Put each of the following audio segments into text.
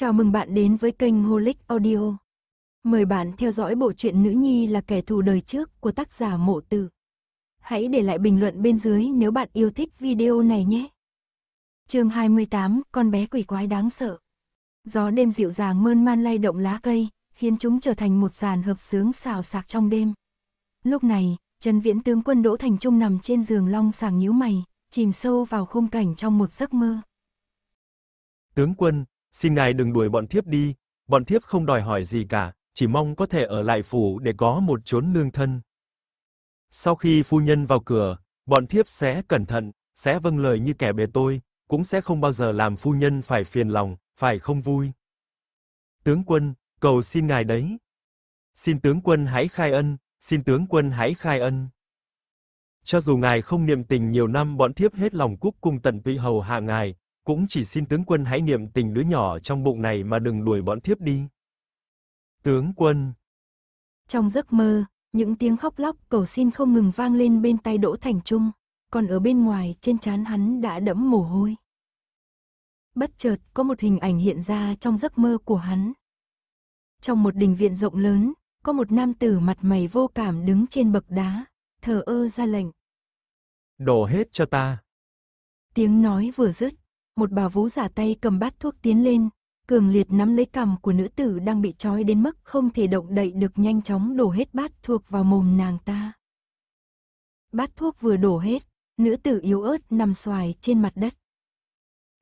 Chào mừng bạn đến với kênh Holic Audio. Mời bạn theo dõi bộ truyện Nữ Nhi là kẻ thù đời trước của tác giả Mộ Tử. Hãy để lại bình luận bên dưới nếu bạn yêu thích video này nhé. Chương 28: Con bé quỷ quái đáng sợ. Gió đêm dịu dàng mơn man lay động lá cây, khiến chúng trở thành một dàn hợp sướng xào xạc trong đêm. Lúc này, Trần Viễn tướng quân Đỗ Thành Trung nằm trên giường long sàng nhíu mày, chìm sâu vào khung cảnh trong một giấc mơ. Tướng quân, Xin ngài đừng đuổi bọn thiếp đi, bọn thiếp không đòi hỏi gì cả, chỉ mong có thể ở lại phủ để có một chốn nương thân. Sau khi phu nhân vào cửa, bọn thiếp sẽ cẩn thận, sẽ vâng lời như kẻ bề tôi, cũng sẽ không bao giờ làm phu nhân phải phiền lòng, phải không vui. Tướng quân, cầu xin ngài đấy. Xin tướng quân hãy khai ân, xin tướng quân hãy khai ân. Cho dù ngài không niệm tình nhiều năm bọn thiếp hết lòng cúc cung tận tụy hầu hạ ngài, cũng chỉ xin tướng quân hãy niệm tình đứa nhỏ trong bụng này mà đừng đuổi bọn thiếp đi. Tướng quân. Trong giấc mơ, những tiếng khóc lóc cầu xin không ngừng vang lên bên tay Đỗ Thành Trung, còn ở bên ngoài trên trán hắn đã đẫm mồ hôi. Bất chợt có một hình ảnh hiện ra trong giấc mơ của hắn. Trong một đình viện rộng lớn, có một nam tử mặt mày vô cảm đứng trên bậc đá, thờ ơ ra lệnh. Đổ hết cho ta. Tiếng nói vừa dứt, một bà vú giả tay cầm bát thuốc tiến lên, cường liệt nắm lấy cằm của nữ tử đang bị trói đến mức không thể động đậy được nhanh chóng đổ hết bát thuốc vào mồm nàng ta. Bát thuốc vừa đổ hết, nữ tử yếu ớt nằm xoài trên mặt đất.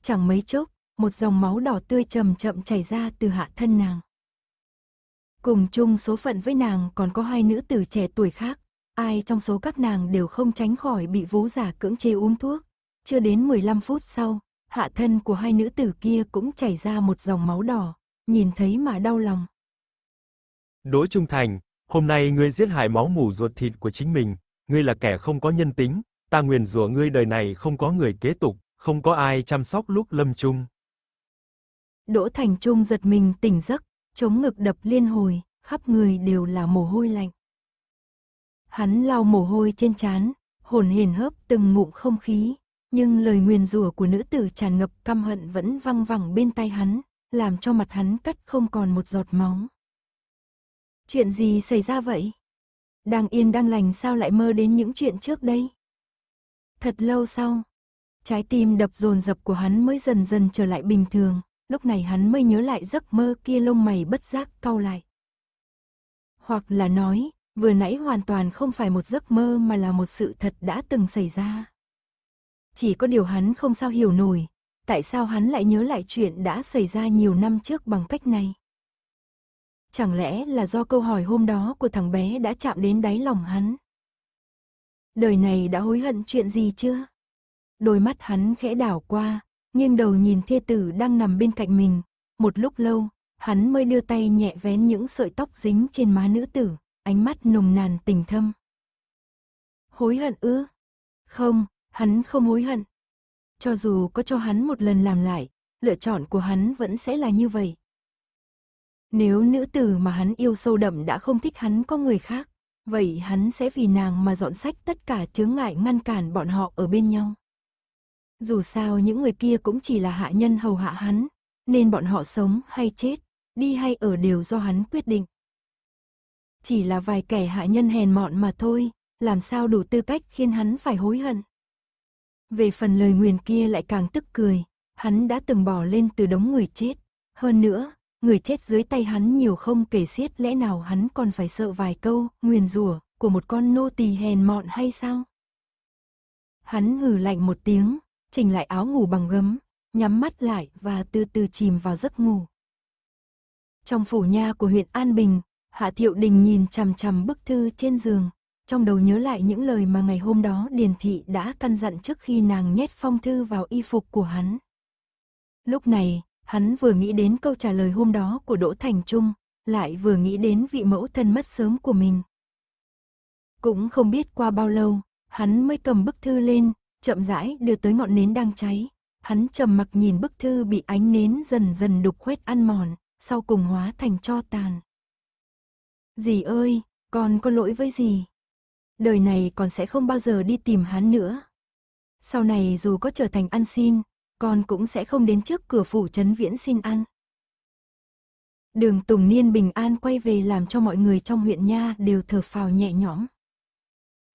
Chẳng mấy chốc, một dòng máu đỏ tươi chậm chậm chảy ra từ hạ thân nàng. Cùng chung số phận với nàng còn có hai nữ tử trẻ tuổi khác, ai trong số các nàng đều không tránh khỏi bị vú giả cưỡng chế uống thuốc. Chưa đến 15 phút sau, hạ thân của hai nữ tử kia cũng chảy ra một dòng máu đỏ, nhìn thấy mà đau lòng. Đỗ Trung Thành, hôm nay ngươi giết hại máu mủ ruột thịt của chính mình, ngươi là kẻ không có nhân tính, ta nguyền rủa ngươi đời này không có người kế tục, không có ai chăm sóc lúc lâm chung. Đỗ Thành Trung giật mình tỉnh giấc, chống ngực đập liên hồi, khắp người đều là mồ hôi lạnh. Hắn lau mồ hôi trên trán, hồn hển hớp từng ngụm không khí, nhưng lời nguyền rủa của nữ tử tràn ngập căm hận vẫn văng vẳng bên tay hắn, làm cho mặt hắn cắt không còn một giọt máu. Chuyện gì xảy ra vậy? Đang yên đang lành sao lại mơ đến những chuyện trước đây? Thật lâu sau, trái tim đập dồn dập của hắn mới dần dần trở lại bình thường, lúc này hắn mới nhớ lại giấc mơ kia lông mày bất giác cau lại. Hoặc là nói, vừa nãy hoàn toàn không phải một giấc mơ mà là một sự thật đã từng xảy ra chỉ có điều hắn không sao hiểu nổi, tại sao hắn lại nhớ lại chuyện đã xảy ra nhiều năm trước bằng cách này. Chẳng lẽ là do câu hỏi hôm đó của thằng bé đã chạm đến đáy lòng hắn? Đời này đã hối hận chuyện gì chưa? Đôi mắt hắn khẽ đảo qua, nghiêng đầu nhìn thê tử đang nằm bên cạnh mình. Một lúc lâu, hắn mới đưa tay nhẹ vén những sợi tóc dính trên má nữ tử, ánh mắt nồng nàn tình thâm. Hối hận ư? Không, hắn không hối hận. Cho dù có cho hắn một lần làm lại, lựa chọn của hắn vẫn sẽ là như vậy. Nếu nữ tử mà hắn yêu sâu đậm đã không thích hắn có người khác, vậy hắn sẽ vì nàng mà dọn sách tất cả chướng ngại ngăn cản bọn họ ở bên nhau. Dù sao những người kia cũng chỉ là hạ nhân hầu hạ hắn, nên bọn họ sống hay chết, đi hay ở đều do hắn quyết định. Chỉ là vài kẻ hạ nhân hèn mọn mà thôi, làm sao đủ tư cách khiến hắn phải hối hận. Về phần lời nguyền kia lại càng tức cười, hắn đã từng bỏ lên từ đống người chết. Hơn nữa, người chết dưới tay hắn nhiều không kể xiết lẽ nào hắn còn phải sợ vài câu nguyền rủa của một con nô tỳ hèn mọn hay sao? Hắn hừ lạnh một tiếng, chỉnh lại áo ngủ bằng gấm, nhắm mắt lại và từ từ chìm vào giấc ngủ. Trong phủ nha của huyện An Bình, Hạ Thiệu Đình nhìn chằm chằm bức thư trên giường, trong đầu nhớ lại những lời mà ngày hôm đó Điền Thị đã căn dặn trước khi nàng nhét phong thư vào y phục của hắn. Lúc này, hắn vừa nghĩ đến câu trả lời hôm đó của Đỗ Thành Trung, lại vừa nghĩ đến vị mẫu thân mất sớm của mình. Cũng không biết qua bao lâu, hắn mới cầm bức thư lên, chậm rãi đưa tới ngọn nến đang cháy. Hắn trầm mặc nhìn bức thư bị ánh nến dần dần đục khuét ăn mòn, sau cùng hóa thành cho tàn. Dì ơi, con có lỗi với dì đời này còn sẽ không bao giờ đi tìm hắn nữa. Sau này dù có trở thành ăn xin, con cũng sẽ không đến trước cửa phủ trấn viễn xin ăn. Đường Tùng Niên bình an quay về làm cho mọi người trong huyện Nha đều thở phào nhẹ nhõm.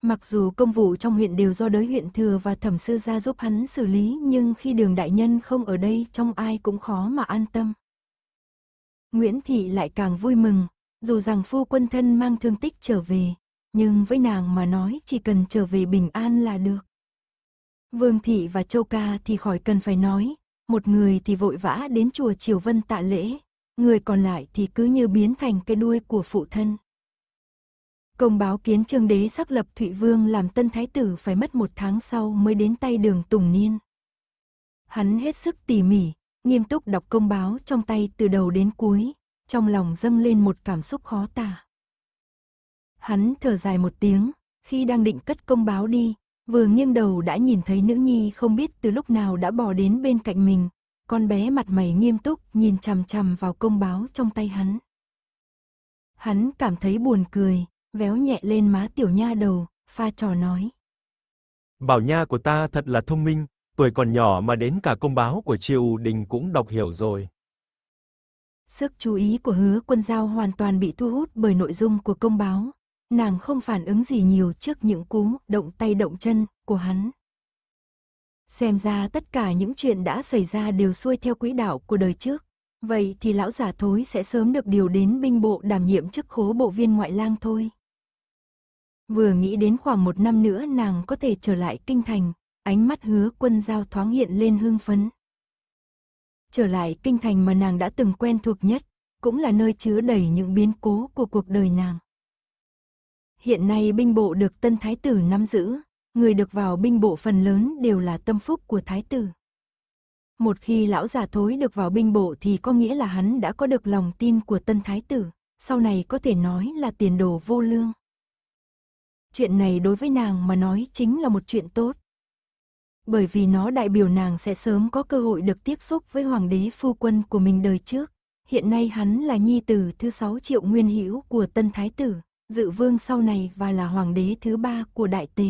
Mặc dù công vụ trong huyện đều do đới huyện thừa và thẩm sư ra giúp hắn xử lý nhưng khi đường đại nhân không ở đây trong ai cũng khó mà an tâm. Nguyễn Thị lại càng vui mừng, dù rằng phu quân thân mang thương tích trở về nhưng với nàng mà nói chỉ cần trở về bình an là được. Vương Thị và Châu Ca thì khỏi cần phải nói, một người thì vội vã đến chùa Triều Vân tạ lễ, người còn lại thì cứ như biến thành cái đuôi của phụ thân. Công báo kiến trương đế xác lập Thụy Vương làm tân thái tử phải mất một tháng sau mới đến tay đường Tùng Niên. Hắn hết sức tỉ mỉ, nghiêm túc đọc công báo trong tay từ đầu đến cuối, trong lòng dâng lên một cảm xúc khó tả. Hắn thở dài một tiếng, khi đang định cất công báo đi, vừa nghiêng đầu đã nhìn thấy nữ nhi không biết từ lúc nào đã bỏ đến bên cạnh mình. Con bé mặt mày nghiêm túc nhìn chằm chằm vào công báo trong tay hắn. Hắn cảm thấy buồn cười, véo nhẹ lên má tiểu nha đầu, pha trò nói. Bảo nha của ta thật là thông minh, tuổi còn nhỏ mà đến cả công báo của triều đình cũng đọc hiểu rồi. Sức chú ý của hứa quân giao hoàn toàn bị thu hút bởi nội dung của công báo, nàng không phản ứng gì nhiều trước những cú động tay động chân của hắn. Xem ra tất cả những chuyện đã xảy ra đều xuôi theo quỹ đạo của đời trước. Vậy thì lão giả thối sẽ sớm được điều đến binh bộ đảm nhiệm chức khố bộ viên ngoại lang thôi. Vừa nghĩ đến khoảng một năm nữa nàng có thể trở lại kinh thành, ánh mắt hứa quân giao thoáng hiện lên hương phấn. Trở lại kinh thành mà nàng đã từng quen thuộc nhất, cũng là nơi chứa đầy những biến cố của cuộc đời nàng. Hiện nay binh bộ được tân thái tử nắm giữ, người được vào binh bộ phần lớn đều là tâm phúc của thái tử. Một khi lão già thối được vào binh bộ thì có nghĩa là hắn đã có được lòng tin của tân thái tử, sau này có thể nói là tiền đồ vô lương. Chuyện này đối với nàng mà nói chính là một chuyện tốt. Bởi vì nó đại biểu nàng sẽ sớm có cơ hội được tiếp xúc với hoàng đế phu quân của mình đời trước. Hiện nay hắn là nhi tử thứ sáu triệu nguyên hữu của tân thái tử, dự vương sau này và là hoàng đế thứ ba của đại tề.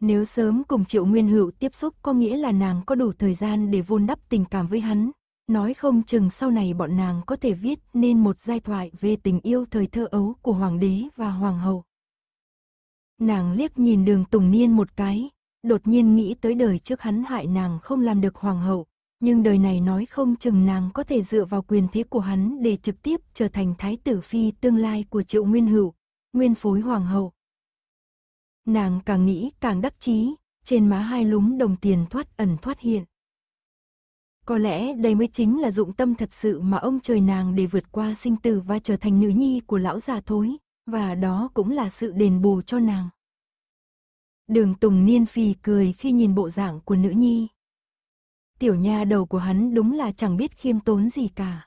Nếu sớm cùng Triệu Nguyên Hữu tiếp xúc có nghĩa là nàng có đủ thời gian để vun đắp tình cảm với hắn, nói không chừng sau này bọn nàng có thể viết nên một giai thoại về tình yêu thời thơ ấu của hoàng đế và hoàng hậu. Nàng liếc nhìn đường Tùng Niên một cái, đột nhiên nghĩ tới đời trước hắn hại nàng không làm được hoàng hậu, nhưng đời này nói không chừng nàng có thể dựa vào quyền thế của hắn để trực tiếp trở thành thái tử phi tương lai của triệu nguyên hữu, nguyên phối hoàng hậu. Nàng càng nghĩ càng đắc chí, trên má hai lúm đồng tiền thoát ẩn thoát hiện. Có lẽ đây mới chính là dụng tâm thật sự mà ông trời nàng để vượt qua sinh tử và trở thành nữ nhi của lão già thối, và đó cũng là sự đền bù cho nàng. Đường Tùng Niên phì cười khi nhìn bộ dạng của nữ nhi tiểu nha đầu của hắn đúng là chẳng biết khiêm tốn gì cả.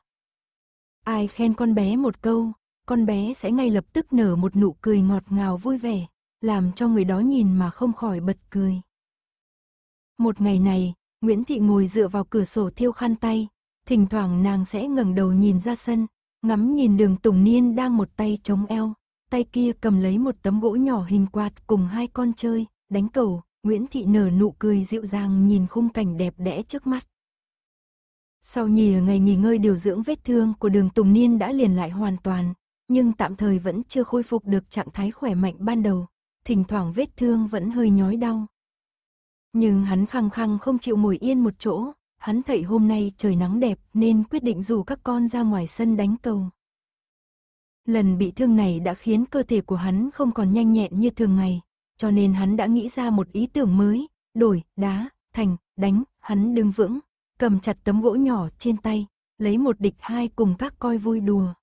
Ai khen con bé một câu, con bé sẽ ngay lập tức nở một nụ cười ngọt ngào vui vẻ, làm cho người đó nhìn mà không khỏi bật cười. Một ngày này, Nguyễn Thị ngồi dựa vào cửa sổ thiêu khăn tay, thỉnh thoảng nàng sẽ ngẩng đầu nhìn ra sân, ngắm nhìn đường Tùng Niên đang một tay chống eo, tay kia cầm lấy một tấm gỗ nhỏ hình quạt cùng hai con chơi, đánh cầu, Nguyễn Thị nở nụ cười dịu dàng nhìn khung cảnh đẹp đẽ trước mắt. Sau nhì ngày nghỉ ngơi điều dưỡng vết thương của đường Tùng Niên đã liền lại hoàn toàn, nhưng tạm thời vẫn chưa khôi phục được trạng thái khỏe mạnh ban đầu, thỉnh thoảng vết thương vẫn hơi nhói đau. Nhưng hắn khăng khăng không chịu ngồi yên một chỗ, hắn thấy hôm nay trời nắng đẹp nên quyết định rủ các con ra ngoài sân đánh cầu. Lần bị thương này đã khiến cơ thể của hắn không còn nhanh nhẹn như thường ngày, cho nên hắn đã nghĩ ra một ý tưởng mới, đổi, đá, thành, đánh, hắn đứng vững, cầm chặt tấm gỗ nhỏ trên tay, lấy một địch hai cùng các coi vui đùa.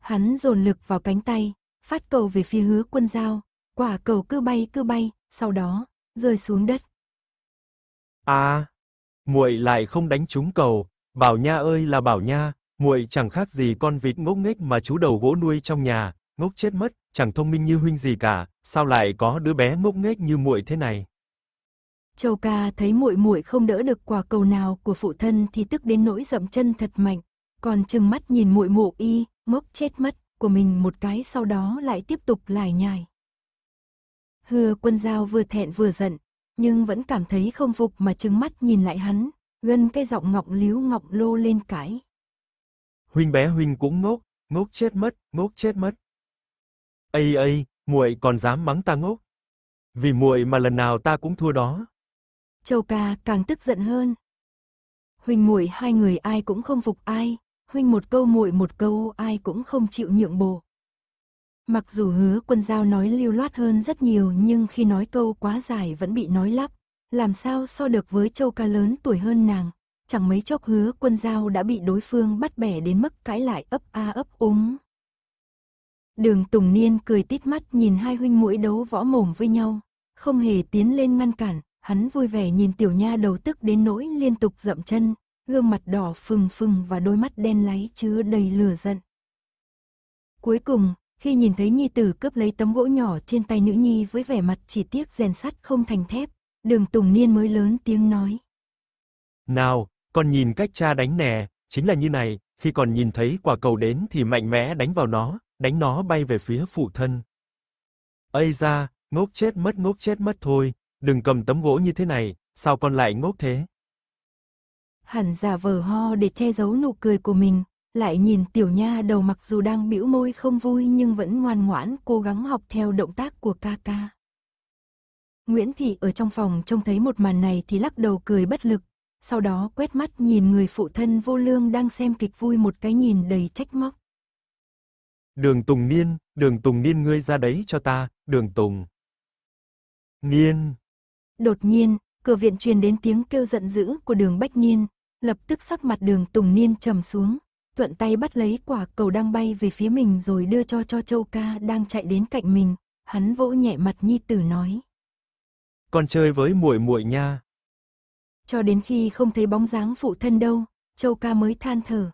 Hắn dồn lực vào cánh tay, phát cầu về phía hứa quân giao quả cầu cứ bay cứ bay, sau đó, rơi xuống đất. À, muội lại không đánh trúng cầu, bảo nha ơi là bảo nha, muội chẳng khác gì con vịt ngốc nghếch mà chú đầu gỗ nuôi trong nhà, ngốc chết mất, chẳng thông minh như huynh gì cả, sao lại có đứa bé ngốc nghếch như muội thế này? Châu ca thấy muội muội không đỡ được quả cầu nào của phụ thân thì tức đến nỗi dậm chân thật mạnh, còn trừng mắt nhìn muội mụ y, ngốc chết mất của mình một cái sau đó lại tiếp tục lải nhải. Hừa quân giao vừa thẹn vừa giận, nhưng vẫn cảm thấy không phục mà trừng mắt nhìn lại hắn, gân cái giọng ngọc líu ngọc lô lên cãi. Huynh bé huynh cũng ngốc, ngốc chết mất, ngốc chết mất. Ây ây, muội còn dám mắng ta ngốc. Vì muội mà lần nào ta cũng thua đó. Châu ca càng tức giận hơn. Huynh muội hai người ai cũng không phục ai, huynh một câu muội một câu ai cũng không chịu nhượng bộ. Mặc dù hứa quân giao nói lưu loát hơn rất nhiều nhưng khi nói câu quá dài vẫn bị nói lắp, làm sao so được với châu ca lớn tuổi hơn nàng, chẳng mấy chốc hứa quân giao đã bị đối phương bắt bẻ đến mức cãi lại ấp a ấp úng. Đường Tùng Niên cười tít mắt nhìn hai huynh mũi đấu võ mồm với nhau, không hề tiến lên ngăn cản, hắn vui vẻ nhìn tiểu nha đầu tức đến nỗi liên tục dậm chân, gương mặt đỏ phừng phừng và đôi mắt đen láy chứa đầy lửa giận. Cuối cùng, khi nhìn thấy nhi tử cướp lấy tấm gỗ nhỏ trên tay nữ nhi với vẻ mặt chỉ tiếc rèn sắt không thành thép, đường Tùng Niên mới lớn tiếng nói. Nào, con nhìn cách cha đánh nè, chính là như này, khi còn nhìn thấy quả cầu đến thì mạnh mẽ đánh vào nó, đánh nó bay về phía phụ thân. Ây ra, ngốc chết mất ngốc chết mất thôi, đừng cầm tấm gỗ như thế này, sao con lại ngốc thế? Hẳn giả vờ ho để che giấu nụ cười của mình, lại nhìn tiểu nha đầu mặc dù đang bĩu môi không vui nhưng vẫn ngoan ngoãn cố gắng học theo động tác của ca ca. Nguyễn Thị ở trong phòng trông thấy một màn này thì lắc đầu cười bất lực, sau đó quét mắt nhìn người phụ thân vô lương đang xem kịch vui một cái nhìn đầy trách móc. Đường Tùng Niên, Đường Tùng Niên ngươi ra đấy cho ta, Đường Tùng. Niên. Đột nhiên, cửa viện truyền đến tiếng kêu giận dữ của Đường Bách Niên, lập tức sắc mặt Đường Tùng Niên trầm xuống, thuận tay bắt lấy quả cầu đang bay về phía mình rồi đưa cho cho Châu Ca đang chạy đến cạnh mình, hắn vỗ nhẹ mặt nhi tử nói: "Con chơi với muội muội nha." Cho đến khi không thấy bóng dáng phụ thân đâu, Châu ca mới than thở.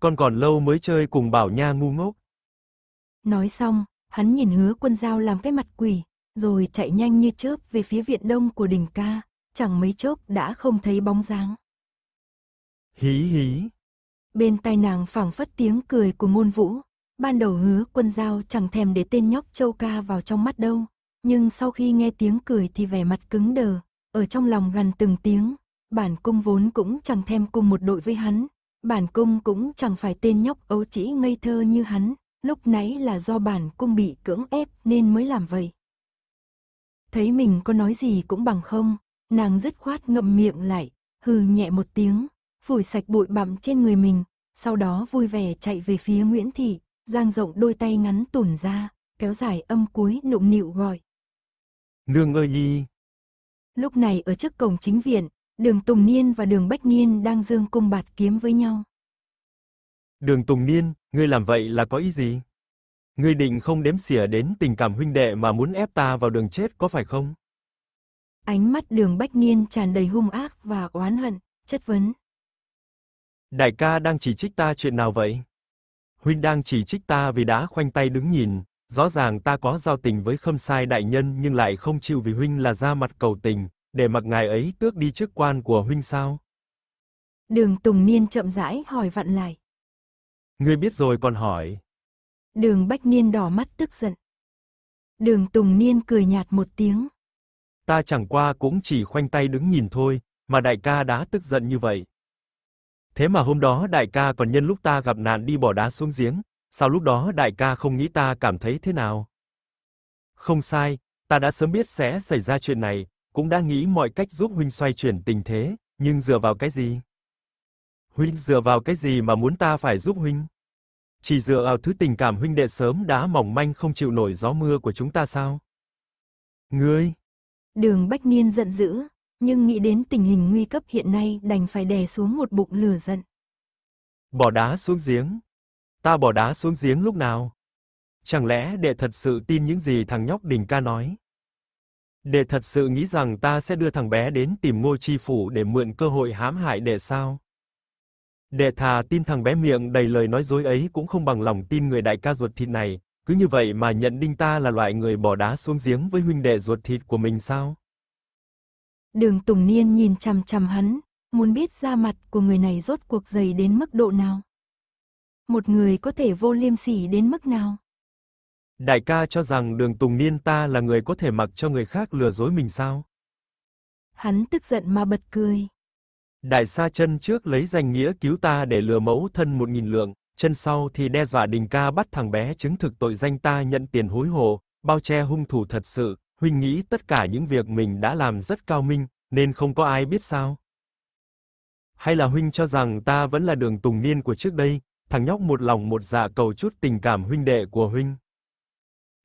Con còn lâu mới chơi cùng Bảo Nha ngu ngốc. Nói xong, hắn nhìn hứa quân giao làm cái mặt quỷ, rồi chạy nhanh như chớp về phía viện đông của đỉnh ca, chẳng mấy chốc đã không thấy bóng dáng. Hí hí. Bên tai nàng phảng phất tiếng cười của ngôn vũ, ban đầu hứa quân giao chẳng thèm để tên nhóc châu ca vào trong mắt đâu, nhưng sau khi nghe tiếng cười thì vẻ mặt cứng đờ, ở trong lòng gần từng tiếng. Bản cung vốn cũng chẳng thèm cùng một đội với hắn. Bản cung cũng chẳng phải tên nhóc ấu chỉ ngây thơ như hắn. Lúc nãy là do bản cung bị cưỡng ép nên mới làm vậy. Thấy mình có nói gì cũng bằng không, nàng dứt khoát ngậm miệng lại, hừ nhẹ một tiếng, phủi sạch bụi bặm trên người mình, sau đó vui vẻ chạy về phía Nguyễn Thị, giang rộng đôi tay ngắn tủn ra, kéo dài âm cuối nụm nịu gọi. Nương ơi y! Lúc này ở trước cổng chính viện, đường Tùng Niên và đường Bách Niên đang dương cung bạt kiếm với nhau. Đường Tùng Niên, ngươi làm vậy là có ý gì? Ngươi định không đếm xỉa đến tình cảm huynh đệ mà muốn ép ta vào đường chết có phải không? Ánh mắt đường Bách Niên tràn đầy hung ác và oán hận, chất vấn. Đại ca đang chỉ trích ta chuyện nào vậy? Huynh đang chỉ trích ta vì đã khoanh tay đứng nhìn, Rõ ràng ta có giao tình với Khâm Sai đại nhân nhưng lại không chịu vì huynh là ra mặt cầu tình, để mặc ngài ấy tước đi chức quan của huynh sao? Đường Tùng Niên chậm rãi hỏi vặn lại. Ngươi biết rồi còn hỏi. Đường Bách Niên đỏ mắt tức giận. Đường Tùng Niên cười nhạt một tiếng. Ta chẳng qua cũng chỉ khoanh tay đứng nhìn thôi, mà đại ca đã tức giận như vậy. Thế mà hôm đó đại ca còn nhân lúc ta gặp nạn đi bỏ đá xuống giếng, sao lúc đó đại ca không nghĩ ta cảm thấy thế nào? Không sai, ta đã sớm biết sẽ xảy ra chuyện này, cũng đã nghĩ mọi cách giúp huynh xoay chuyển tình thế, nhưng dựa vào cái gì? Huynh dựa vào cái gì mà muốn ta phải giúp huynh? Chỉ dựa vào thứ tình cảm huynh đệ sớm đã mỏng manh không chịu nổi gió mưa của chúng ta sao? Ngươi! Đường Bách Niên giận dữ, nhưng nghĩ đến tình hình nguy cấp hiện nay đành phải đè xuống một bụng lửa giận. Bỏ đá xuống giếng, Ta bỏ đá xuống giếng lúc nào? Chẳng lẽ đệ thật sự tin những gì thằng nhóc đỉnh ca nói? Đệ thật sự nghĩ rằng ta sẽ đưa thằng bé đến tìm ngô chi phủ để mượn cơ hội hãm hại đệ sao? Đệ thà tin thằng bé miệng đầy lời nói dối ấy cũng không bằng lòng tin người đại ca ruột thịt này, cứ như vậy mà nhận đinh ta là loại người bỏ đá xuống giếng với huynh đệ ruột thịt của mình sao? Đường Tùng Niên nhìn chằm chằm hắn, muốn biết da mặt của người này rốt cuộc dày đến mức độ nào một người có thể vô liêm sỉ đến mức nào? Đại ca cho rằng đường Tùng Niên ta là người có thể mặc cho người khác lừa dối mình sao? Hắn tức giận mà bật cười. Đại Sa chân trước lấy danh nghĩa cứu ta để lừa mẫu thân một nghìn lượng, chân sau thì đe dọa Đình ca bắt thằng bé chứng thực tội danh ta nhận tiền hối hồ, bao che hung thủ thật sự, huynh nghĩ tất cả những việc mình đã làm rất cao minh, nên không có ai biết sao? Hay là huynh cho rằng ta vẫn là đường Tùng Niên của trước đây, thằng nhóc một lòng một dạ cầu chút tình cảm huynh đệ của huynh.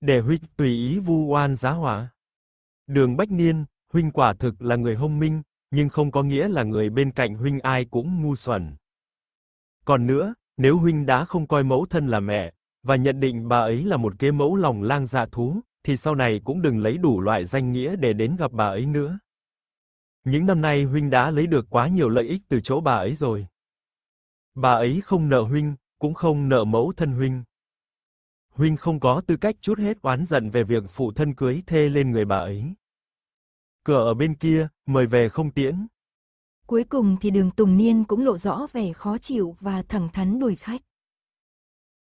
Để huynh tùy ý vu oan giá hỏa. Đường Bách Niên, huynh quả thực là người thông minh, nhưng không có nghĩa là người bên cạnh huynh ai cũng ngu xuẩn. Còn nữa, nếu huynh đã không coi mẫu thân là mẹ, và nhận định bà ấy là một kế mẫu lòng lang dạ thú, thì sau này cũng đừng lấy đủ loại danh nghĩa để đến gặp bà ấy nữa. Những năm nay huynh đã lấy được quá nhiều lợi ích từ chỗ bà ấy rồi. Bà ấy không nợ huynh, cũng không nợ mẫu thân huynh. Huynh không có tư cách chút hết oán giận về việc phụ thân cưới thê lên người bà ấy. Cửa ở bên kia, mời về không tiễn. Cuối cùng thì đường Tùng Niên cũng lộ rõ vẻ khó chịu và thẳng thắn đuổi khách.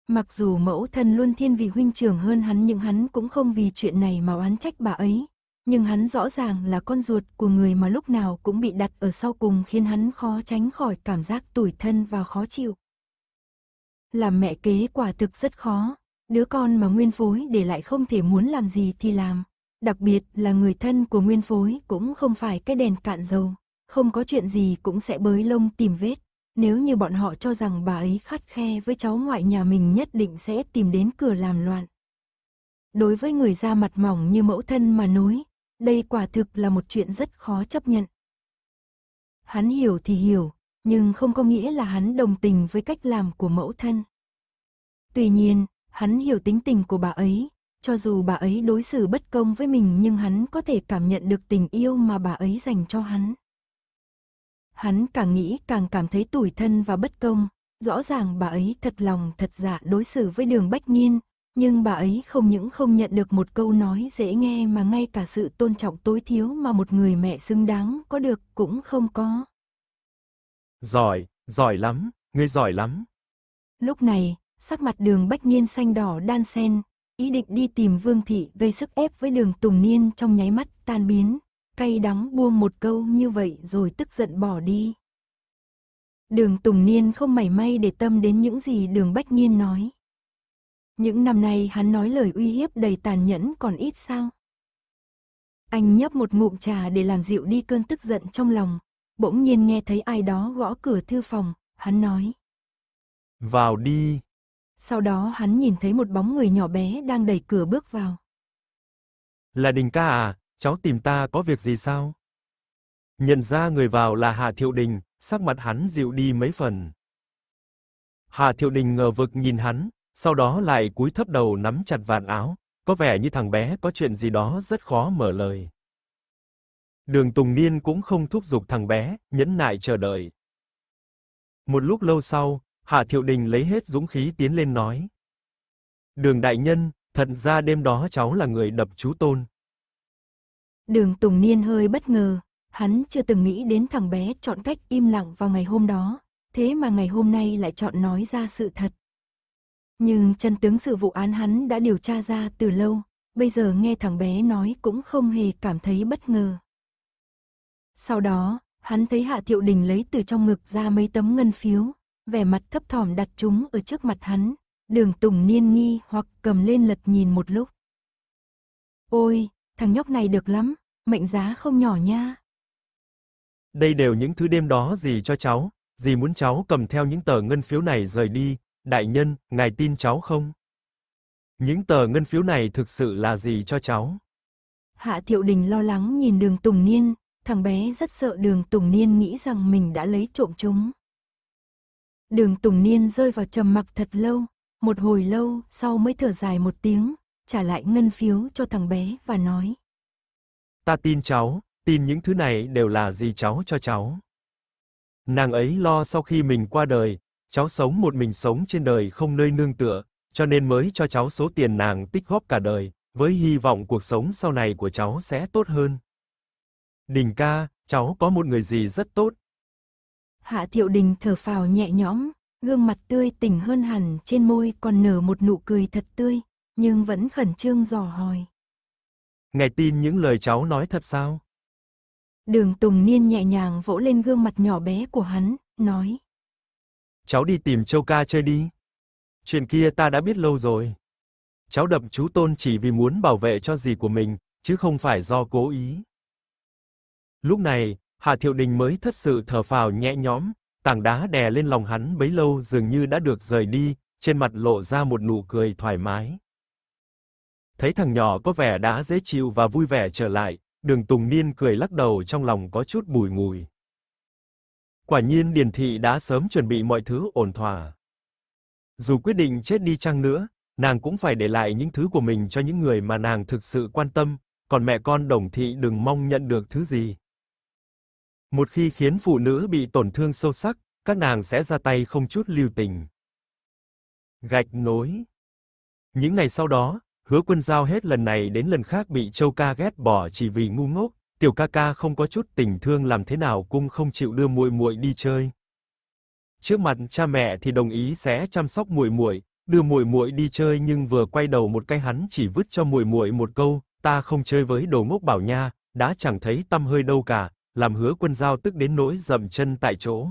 Mặc dù mẫu thân luôn thiên vì huynh trưởng hơn hắn nhưng hắn cũng không vì chuyện này mà oán trách bà ấy, nhưng hắn rõ ràng là con ruột của người mà lúc nào cũng bị đặt ở sau cùng khiến hắn khó tránh khỏi cảm giác tủi thân và khó chịu. Làm mẹ kế quả thực rất khó, đứa con mà nguyên phối để lại không thể muốn làm gì thì làm, đặc biệt là người thân của nguyên phối cũng không phải cái đèn cạn dầu, không có chuyện gì cũng sẽ bới lông tìm vết. Nếu như bọn họ cho rằng bà ấy khắt khe với cháu ngoại nhà mình nhất định sẽ tìm đến cửa làm loạn. Đối với người da mặt mỏng như mẫu thân mà nối, đây quả thực là một chuyện rất khó chấp nhận. Hắn hiểu thì hiểu, nhưng không có nghĩa là hắn đồng tình với cách làm của mẫu thân. Tuy nhiên, hắn hiểu tính tình của bà ấy, cho dù bà ấy đối xử bất công với mình nhưng hắn có thể cảm nhận được tình yêu mà bà ấy dành cho hắn. Hắn càng nghĩ càng cảm thấy tủi thân và bất công, rõ ràng bà ấy thật lòng thật dạ đối xử với đường Bách nhiên nhưng bà ấy không những không nhận được một câu nói dễ nghe mà ngay cả sự tôn trọng tối thiếu mà một người mẹ xứng đáng có được cũng không có. Giỏi, giỏi lắm, ngươi giỏi lắm. Lúc này, sắc mặt đường bách niên xanh đỏ đan sen, ý định đi tìm vương thị gây sức ép với đường tùng niên trong nháy mắt tan biến, cay đắng buông một câu như vậy rồi tức giận bỏ đi. Đường Tùng Niên không mảy may để tâm đến những gì đường Bách Niên nói. Những năm nay hắn nói lời uy hiếp đầy tàn nhẫn còn ít sao. Anh nhấp một ngụm trà để làm dịu đi cơn tức giận trong lòng. Bỗng nhiên nghe thấy ai đó gõ cửa thư phòng, hắn nói. Vào đi. Sau đó hắn nhìn thấy một bóng người nhỏ bé đang đẩy cửa bước vào. Là Đình ca à, cháu tìm ta có việc gì sao? Nhận ra người vào là Hà Thiệu Đình, sắc mặt hắn dịu đi mấy phần. Hà Thiệu Đình ngờ vực nhìn hắn, sau đó lại cúi thấp đầu nắm chặt vạt áo, có vẻ như thằng bé có chuyện gì đó rất khó mở lời. Đường Tùng Niên cũng không thúc giục thằng bé, nhẫn nại chờ đợi. Một lúc lâu sau, Hạ Thiệu Đình lấy hết dũng khí tiến lên nói. Đường đại nhân, thật ra đêm đó cháu là người đập chú Tôn. Đường Tùng Niên hơi bất ngờ, hắn chưa từng nghĩ đến thằng bé chọn cách im lặng vào ngày hôm đó, thế mà ngày hôm nay lại chọn nói ra sự thật. Nhưng chân tướng sự vụ án hắn đã điều tra ra từ lâu, bây giờ nghe thằng bé nói cũng không hề cảm thấy bất ngờ. Sau đó, hắn thấy Hạ Thiệu Đình lấy từ trong ngực ra mấy tấm ngân phiếu, vẻ mặt thấp thỏm đặt chúng ở trước mặt hắn, đường tùng niên nghi hoặc cầm lên lật nhìn một lúc. Ôi, thằng nhóc này được lắm, mệnh giá không nhỏ nha. Đây đều những thứ đêm đó gì cho cháu, gì muốn cháu cầm theo những tờ ngân phiếu này rời đi, Đại nhân, ngài tin cháu không? Những tờ ngân phiếu này thực sự là gì cho cháu? Hạ Thiệu Đình lo lắng nhìn đường Tùng Niên, thằng bé rất sợ đường Tùng Niên nghĩ rằng mình đã lấy trộm chúng. Đường Tùng Niên rơi vào trầm mặc thật lâu, một hồi lâu sau mới thở dài một tiếng, trả lại ngân phiếu cho thằng bé và nói. Ta tin cháu, tin những thứ này đều là gì cháu cho cháu. Nàng ấy lo sau khi mình qua đời, cháu sống một mình sống trên đời không nơi nương tựa, cho nên mới cho cháu số tiền nàng tích góp cả đời, với hy vọng cuộc sống sau này của cháu sẽ tốt hơn. Đình ca, cháu có một người gì rất tốt. Hạ Thiệu Đình thở phào nhẹ nhõm, gương mặt tươi tỉnh hơn hẳn, trên môi còn nở một nụ cười thật tươi, nhưng vẫn khẩn trương dò hỏi. Ngài tin những lời cháu nói thật sao? Đường Tùng Niên nhẹ nhàng vỗ lên gương mặt nhỏ bé của hắn, nói. Cháu đi tìm Châu ca chơi đi. Chuyện kia ta đã biết lâu rồi. Cháu đập chú Tôn chỉ vì muốn bảo vệ cho dì của mình, chứ không phải do cố ý. Lúc này, Hà Thiệu Đình mới thật sự thở phào nhẹ nhõm, tảng đá đè lên lòng hắn bấy lâu dường như đã được rời đi, trên mặt lộ ra một nụ cười thoải mái. Thấy thằng nhỏ có vẻ đã dễ chịu và vui vẻ trở lại, Đường Tùng Niên cười lắc đầu trong lòng có chút bùi ngùi. Quả nhiên Điền Thị đã sớm chuẩn bị mọi thứ ổn thỏa. Dù quyết định chết đi chăng nữa, nàng cũng phải để lại những thứ của mình cho những người mà nàng thực sự quan tâm, còn mẹ con Đồng Thị đừng mong nhận được thứ gì. Một khi khiến phụ nữ bị tổn thương sâu sắc, các nàng sẽ ra tay không chút lưu tình. Gạch nối Những ngày sau đó, hứa quân giao hết lần này đến lần khác bị Châu Ca ghét bỏ chỉ vì ngu ngốc, tiểu ca ca không có chút tình thương làm thế nào cũng không chịu đưa muội muội đi chơi. Trước mặt cha mẹ thì đồng ý sẽ chăm sóc muội muội, đưa muội muội đi chơi nhưng vừa quay đầu một cái hắn chỉ vứt cho muội muội một câu, ta không chơi với đồ ngốc bảo nha, đã chẳng thấy tâm hơi đâu cả, làm Hứa Quân giao tức đến nỗi dậm chân tại chỗ.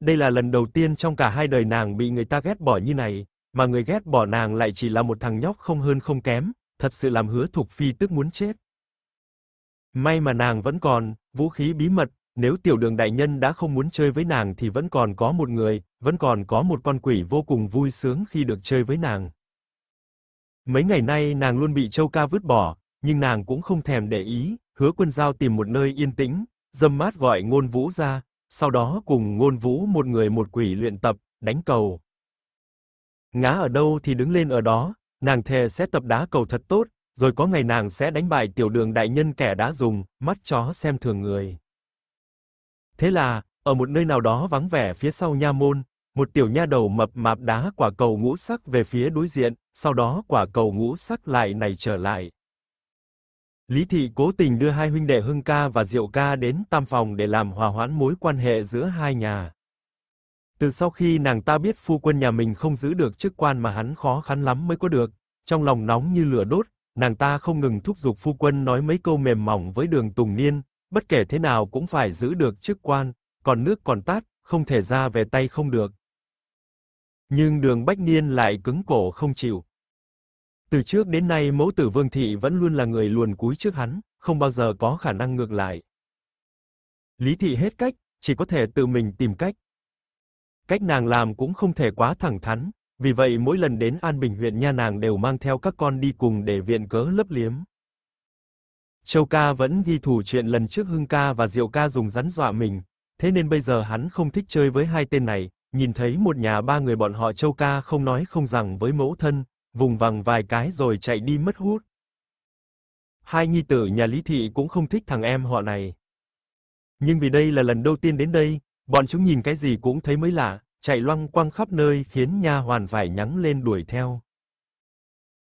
Đây là lần đầu tiên trong cả hai đời nàng bị người ta ghét bỏ như này, mà người ghét bỏ nàng lại chỉ là một thằng nhóc không hơn không kém, thật sự làm Hứa Thuộc Phi tức muốn chết. May mà nàng vẫn còn, vũ khí bí mật, nếu tiểu đường đại nhân đã không muốn chơi với nàng thì vẫn còn có một người, vẫn còn có một con quỷ vô cùng vui sướng khi được chơi với nàng. Mấy ngày nay nàng luôn bị Châu Ca vứt bỏ, nhưng nàng cũng không thèm để ý, Hứa Quân giao tìm một nơi yên tĩnh, dâm mát gọi Ngôn Vũ ra, sau đó cùng Ngôn Vũ một người một quỷ luyện tập, đánh cầu. Ngã ở đâu thì đứng lên ở đó, nàng thề sẽ tập đá cầu thật tốt, rồi có ngày nàng sẽ đánh bại tiểu đường đại nhân kẻ đã dùng mắt chó xem thường người. Thế là, ở một nơi nào đó vắng vẻ phía sau nha môn, một tiểu nha đầu mập mạp đá quả cầu ngũ sắc về phía đối diện, sau đó quả cầu ngũ sắc lại này trở lại. Lý Thị cố tình đưa hai huynh đệ Hưng Ca và Diệu Ca đến tam phòng để làm hòa hoãn mối quan hệ giữa hai nhà. Từ sau khi nàng ta biết phu quân nhà mình không giữ được chức quan mà hắn khó khăn lắm mới có được, trong lòng nóng như lửa đốt, nàng ta không ngừng thúc giục phu quân nói mấy câu mềm mỏng với Đường Tùng Niên, bất kể thế nào cũng phải giữ được chức quan, còn nước còn tát, không thể ra về tay không được. Nhưng Đường Bách Niên lại cứng cổ không chịu. Từ trước đến nay mẫu tử Vương thị vẫn luôn là người luồn cúi trước hắn, không bao giờ có khả năng ngược lại. Lý thị hết cách, chỉ có thể tự mình tìm cách. Cách nàng làm cũng không thể quá thẳng thắn, vì vậy mỗi lần đến An Bình huyện nha nàng đều mang theo các con đi cùng để viện cớ lấp liếm. Châu ca vẫn ghi thủ chuyện lần trước Hưng ca và Diệu ca dùng rắn dọa mình, thế nên bây giờ hắn không thích chơi với hai tên này, nhìn thấy một nhà ba người bọn họ Châu ca không nói không rằng với mẫu thân, vùng vằng vài cái rồi chạy đi mất hút. Hai nhi tử nhà Lý thị cũng không thích thằng em họ này. Nhưng vì đây là lần đầu tiên đến đây, bọn chúng nhìn cái gì cũng thấy mới lạ, chạy loăng quăng khắp nơi khiến nha hoàn vải nhắng lên đuổi theo.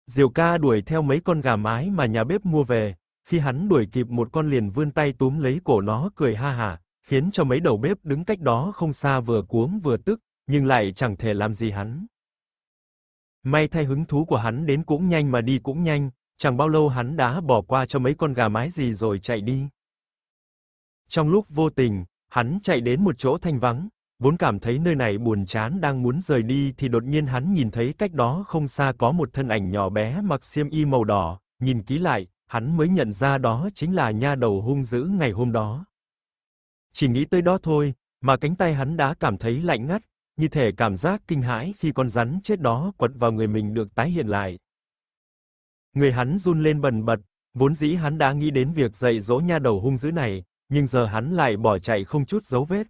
Diều ca đuổi theo mấy con gà mái mà nhà bếp mua về, khi hắn đuổi kịp một con liền vươn tay túm lấy cổ nó cười ha hả, khiến cho mấy đầu bếp đứng cách đó không xa vừa cuống vừa tức, nhưng lại chẳng thể làm gì hắn. May thay hứng thú của hắn đến cũng nhanh mà đi cũng nhanh, chẳng bao lâu hắn đã bỏ qua cho mấy con gà mái gì rồi chạy đi. Trong lúc vô tình, hắn chạy đến một chỗ thanh vắng, vốn cảm thấy nơi này buồn chán đang muốn rời đi thì đột nhiên hắn nhìn thấy cách đó không xa có một thân ảnh nhỏ bé mặc xiêm y màu đỏ, nhìn kỹ lại, hắn mới nhận ra đó chính là nha đầu hung dữ ngày hôm đó. Chỉ nghĩ tới đó thôi, mà cánh tay hắn đã cảm thấy lạnh ngắt, như thể cảm giác kinh hãi khi con rắn chết đó quật vào người mình được tái hiện lại. Người hắn run lên bần bật, vốn dĩ hắn đã nghĩ đến việc dạy dỗ nha đầu hung dữ này, nhưng giờ hắn lại bỏ chạy không chút dấu vết,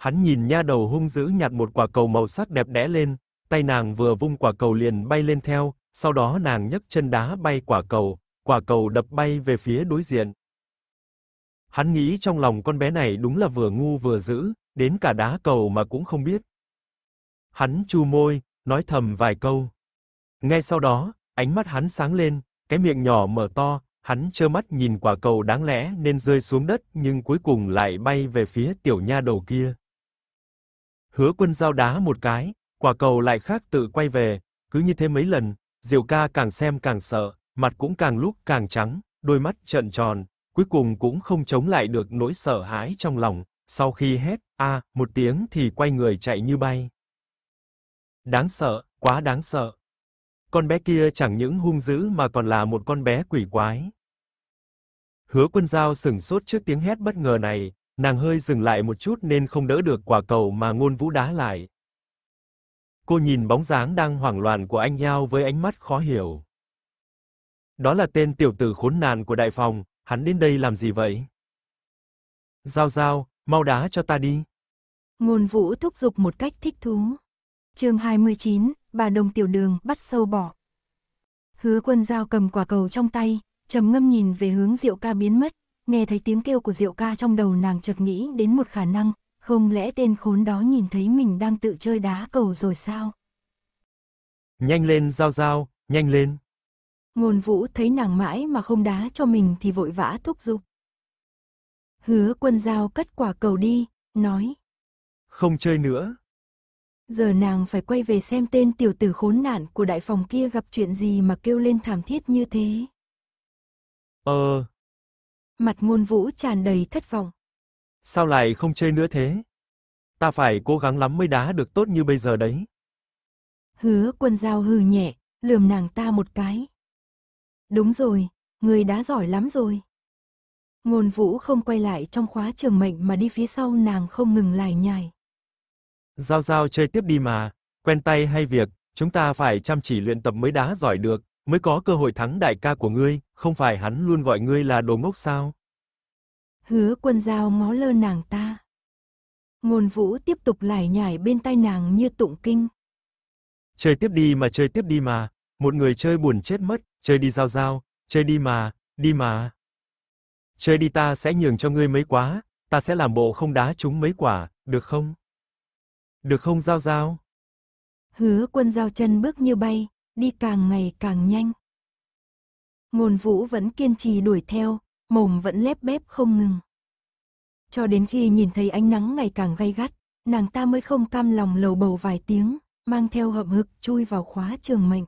Hắn nhìn nha đầu hung dữ nhặt một quả cầu màu sắc đẹp đẽ lên, tay nàng vừa vung quả cầu liền bay lên theo, sau đó nàng nhấc chân đá bay quả cầu, quả cầu đập bay về phía đối diện. Hắn nghĩ trong lòng con bé này đúng là vừa ngu vừa dữ, đến cả đá cầu mà cũng không biết. Hắn chu môi, nói thầm vài câu. Ngay sau đó, ánh mắt hắn sáng lên, cái miệng nhỏ mở to, hắn trơ mắt nhìn quả cầu đáng lẽ nên rơi xuống đất nhưng cuối cùng lại bay về phía tiểu nha đầu kia. Hứa Quân giao đá một cái, quả cầu lại khác tự quay về, cứ như thế mấy lần, Diều ca càng xem càng sợ, mặt cũng càng lúc càng trắng, đôi mắt trợn tròn, cuối cùng cũng không chống lại được nỗi sợ hãi trong lòng, sau khi hét a một tiếng thì quay người chạy như bay. Đáng sợ, quá đáng sợ. Con bé kia chẳng những hung dữ mà còn là một con bé quỷ quái. Hứa Quân Dao sừng sốt trước tiếng hét bất ngờ này, Nàng hơi dừng lại một chút nên không đỡ được quả cầu mà Ngôn Vũ đá lại. Cô nhìn bóng dáng đang hoảng loạn của anh Nhao với ánh mắt khó hiểu. Đó là tên tiểu tử khốn nạn của đại phòng, hắn đến đây làm gì vậy? Giao Giao, mau đá cho ta đi. Ngôn Vũ thúc giục một cách thích thú. Chương 29, bà đồng tiểu đường bắt sâu bỏ. Hứa Quân Giao cầm quả cầu trong tay, trầm ngâm nhìn về hướng Diệu Ca biến mất, nghe thấy tiếng kêu của Diệu ca trong đầu nàng chợt nghĩ đến một khả năng, không lẽ tên khốn đó nhìn thấy mình đang tự chơi đá cầu rồi sao? Nhanh lên Giao Giao, nhanh lên. Ngôn vũ thấy nàng mãi mà không đá cho mình thì vội vã thúc giục. Hứa quân Giao cất quả cầu đi, nói. Không chơi nữa. Giờ nàng phải quay về xem tên tiểu tử khốn nạn của đại phòng kia gặp chuyện gì mà kêu lên thảm thiết như thế. Ờ, mặt ngôn vũ tràn đầy thất vọng. Sao lại không chơi nữa thế? Ta phải cố gắng lắm mới đá được tốt như bây giờ đấy. Hứa quân giao hừ nhẹ, lườm nàng ta một cái. Đúng rồi, người đá giỏi lắm rồi. Ngôn vũ không quay lại trong khóa trường mệnh mà đi phía sau nàng không ngừng lải nhải. Giao giao chơi tiếp đi mà, quen tay hay việc, chúng ta phải chăm chỉ luyện tập mới đá giỏi được mới có cơ hội thắng đại ca của ngươi, không phải hắn luôn gọi ngươi là đồ ngốc sao? Hứa quân giao ngó lơ nàng ta. Ngôn vũ tiếp tục lải nhải bên tai nàng như tụng kinh. Chơi tiếp đi mà chơi tiếp đi mà, một người chơi buồn chết mất, chơi đi giao giao, chơi đi mà, đi mà. Chơi đi ta sẽ nhường cho ngươi mấy quá, ta sẽ làm bộ không đá chúng mấy quả, được không? Được không giao giao? Hứa quân giao chân bước như bay, đi càng ngày càng nhanh. Ngôn vũ vẫn kiên trì đuổi theo, mồm vẫn lép bép không ngừng. Cho đến khi nhìn thấy ánh nắng ngày càng gay gắt, nàng ta mới không cam lòng lầu bầu vài tiếng, mang theo hậm hực chui vào khóa trường mệnh.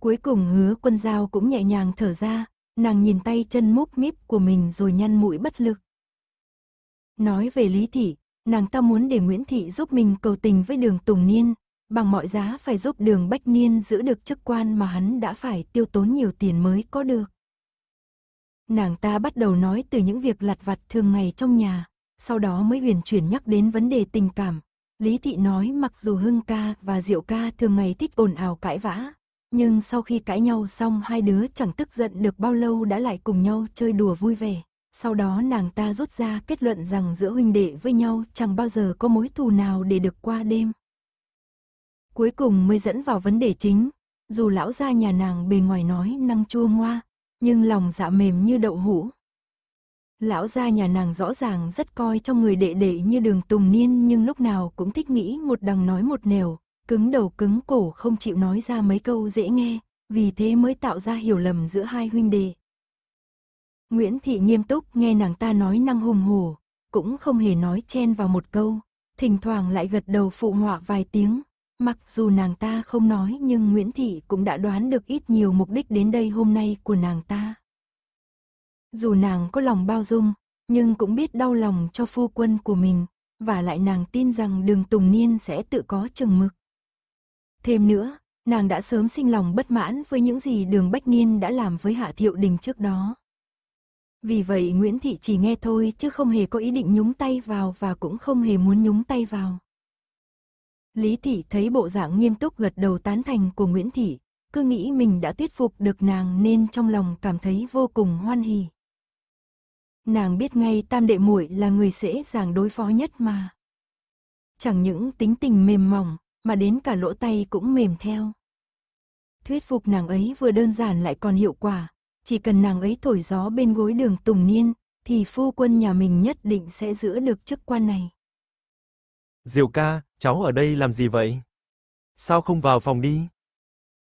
Cuối cùng hứa quân dao cũng nhẹ nhàng thở ra, nàng nhìn tay chân múp míp của mình rồi nhăn mũi bất lực. Nói về Lý Thị, nàng ta muốn để Nguyễn Thị giúp mình cầu tình với đường Tùng Niên, bằng mọi giá phải giúp đường Bách Niên giữ được chức quan mà hắn đã phải tiêu tốn nhiều tiền mới có được. Nàng ta bắt đầu nói từ những việc lặt vặt thường ngày trong nhà, sau đó mới huyền chuyển nhắc đến vấn đề tình cảm. Lý Thị nói mặc dù Hưng ca và Diệu ca thường ngày thích ồn ào cãi vã, nhưng sau khi cãi nhau xong hai đứa chẳng tức giận được bao lâu đã lại cùng nhau chơi đùa vui vẻ. Sau đó nàng ta rút ra kết luận rằng giữa huynh đệ với nhau chẳng bao giờ có mối thù nào để được qua đêm. Cuối cùng mới dẫn vào vấn đề chính. Dù lão gia nhà nàng bề ngoài nói năng chua ngoa, nhưng lòng dạ mềm như đậu hũ. Lão gia nhà nàng rõ ràng rất coi trong người đệ đệ như đường tùng niên nhưng lúc nào cũng thích nghĩ một đằng nói một nẻo, cứng đầu cứng cổ không chịu nói ra mấy câu dễ nghe, vì thế mới tạo ra hiểu lầm giữa hai huynh đệ. Nguyễn Thị nghiêm túc nghe nàng ta nói năng hùng hổ, cũng không hề nói chen vào một câu, thỉnh thoảng lại gật đầu phụ họa vài tiếng, Mặc dù nàng ta không nói nhưng Nguyễn Thị cũng đã đoán được ít nhiều mục đích đến đây hôm nay của nàng ta. Dù nàng có lòng bao dung, nhưng cũng biết đau lòng cho phu quân của mình, và lại nàng tin rằng đường Tùng Niên sẽ tự có chừng mực. Thêm nữa, nàng đã sớm sinh lòng bất mãn với những gì đường Bách Niên đã làm với Hạ Thiệu Đình trước đó. Vì vậy Nguyễn Thị chỉ nghe thôi chứ không hề có ý định nhúng tay vào và cũng không hề muốn nhúng tay vào. Lý Thị thấy bộ dạng nghiêm túc gật đầu tán thành của Nguyễn Thị, cứ nghĩ mình đã thuyết phục được nàng nên trong lòng cảm thấy vô cùng hoan hỉ. Nàng biết ngay tam đệ muội là người dễ dàng đối phó nhất mà. Chẳng những tính tình mềm mỏng, mà đến cả lỗ tay cũng mềm theo. Thuyết phục nàng ấy vừa đơn giản lại còn hiệu quả, chỉ cần nàng ấy thổi gió bên gối đường Tùng Niên, thì phu quân nhà mình nhất định sẽ giữ được chức quan này. Diệu ca, cháu ở đây làm gì vậy? Sao không vào phòng đi?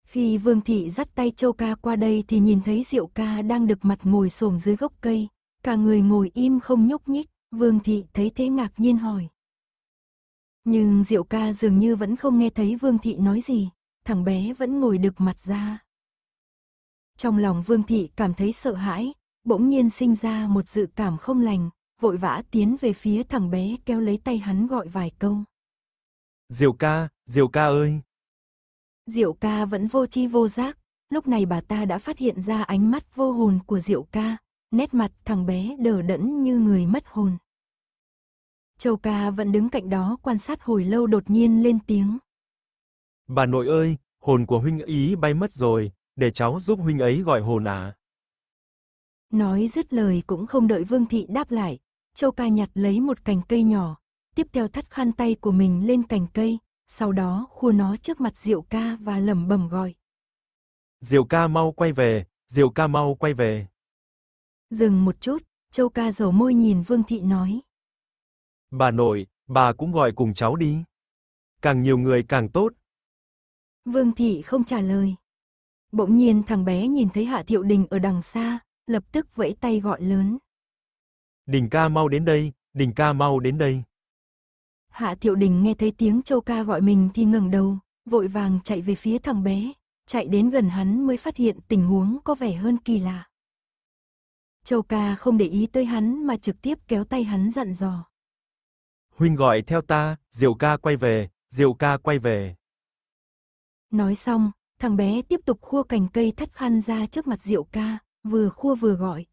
Khi Vương Thị dắt tay Châu Ca qua đây thì nhìn thấy Diệu Ca đang được mặt ngồi xổm dưới gốc cây, cả người ngồi im không nhúc nhích, Vương Thị thấy thế ngạc nhiên hỏi. Nhưng Diệu Ca dường như vẫn không nghe thấy Vương Thị nói gì, thằng bé vẫn ngồi được mặt ra. Trong lòng Vương Thị cảm thấy sợ hãi, bỗng nhiên sinh ra một dự cảm không lành, vội vã tiến về phía thằng bé kéo lấy tay hắn gọi vài câu. Diệu ca, Diệu ca ơi! Diệu ca vẫn vô chi vô giác, lúc này bà ta đã phát hiện ra ánh mắt vô hồn của Diệu ca, nét mặt thằng bé đờ đẫn như người mất hồn. Châu ca vẫn đứng cạnh đó quan sát hồi lâu đột nhiên lên tiếng. Bà nội ơi, hồn của huynh ý bay mất rồi, để cháu giúp huynh ấy gọi hồn à. Nói dứt lời cũng không đợi Vương Thị đáp lại, Châu Ca nhặt lấy một cành cây nhỏ, tiếp theo thắt khăn tay của mình lên cành cây, sau đó khua nó trước mặt Diệu Ca và lẩm bẩm gọi. Diệu Ca mau quay về, Diệu Ca mau quay về. Dừng một chút, Châu Ca dầu môi nhìn Vương Thị nói. Bà nội, bà cũng gọi cùng cháu đi. Càng nhiều người càng tốt. Vương Thị không trả lời. Bỗng nhiên thằng bé nhìn thấy Hạ Thiệu Đình ở đằng xa, lập tức vẫy tay gọi lớn. Đình ca mau đến đây, đình ca mau đến đây. Hạ Thiệu Đình nghe thấy tiếng Châu Ca gọi mình thì ngẩng đầu, vội vàng chạy về phía thằng bé, chạy đến gần hắn mới phát hiện tình huống có vẻ hơn kỳ lạ. Châu Ca không để ý tới hắn mà trực tiếp kéo tay hắn dặn dò. Huynh gọi theo ta, Diệu Ca quay về, Diệu Ca quay về. Nói xong, thằng bé tiếp tục khua cành cây thắt khăn ra trước mặt Diệu Ca, vừa khua vừa gọi,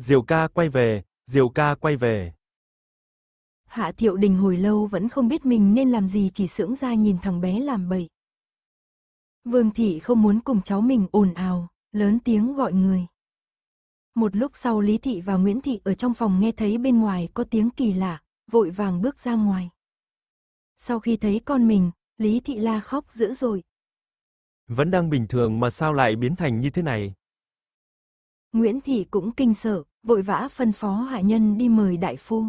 Diều ca quay về, Diều ca quay về. Hạ Thiệu Đình hồi lâu vẫn không biết mình nên làm gì chỉ sưỡng ra nhìn thằng bé làm bậy. Vương Thị không muốn cùng cháu mình ồn ào, lớn tiếng gọi người. Một lúc sau Lý Thị và Nguyễn Thị ở trong phòng nghe thấy bên ngoài có tiếng kỳ lạ, vội vàng bước ra ngoài. Sau khi thấy con mình, Lý Thị la khóc dữ dội. Vẫn đang bình thường mà sao lại biến thành như thế này? Nguyễn Thị cũng kinh sợ, vội vã phân phó hạ nhân đi mời đại phu.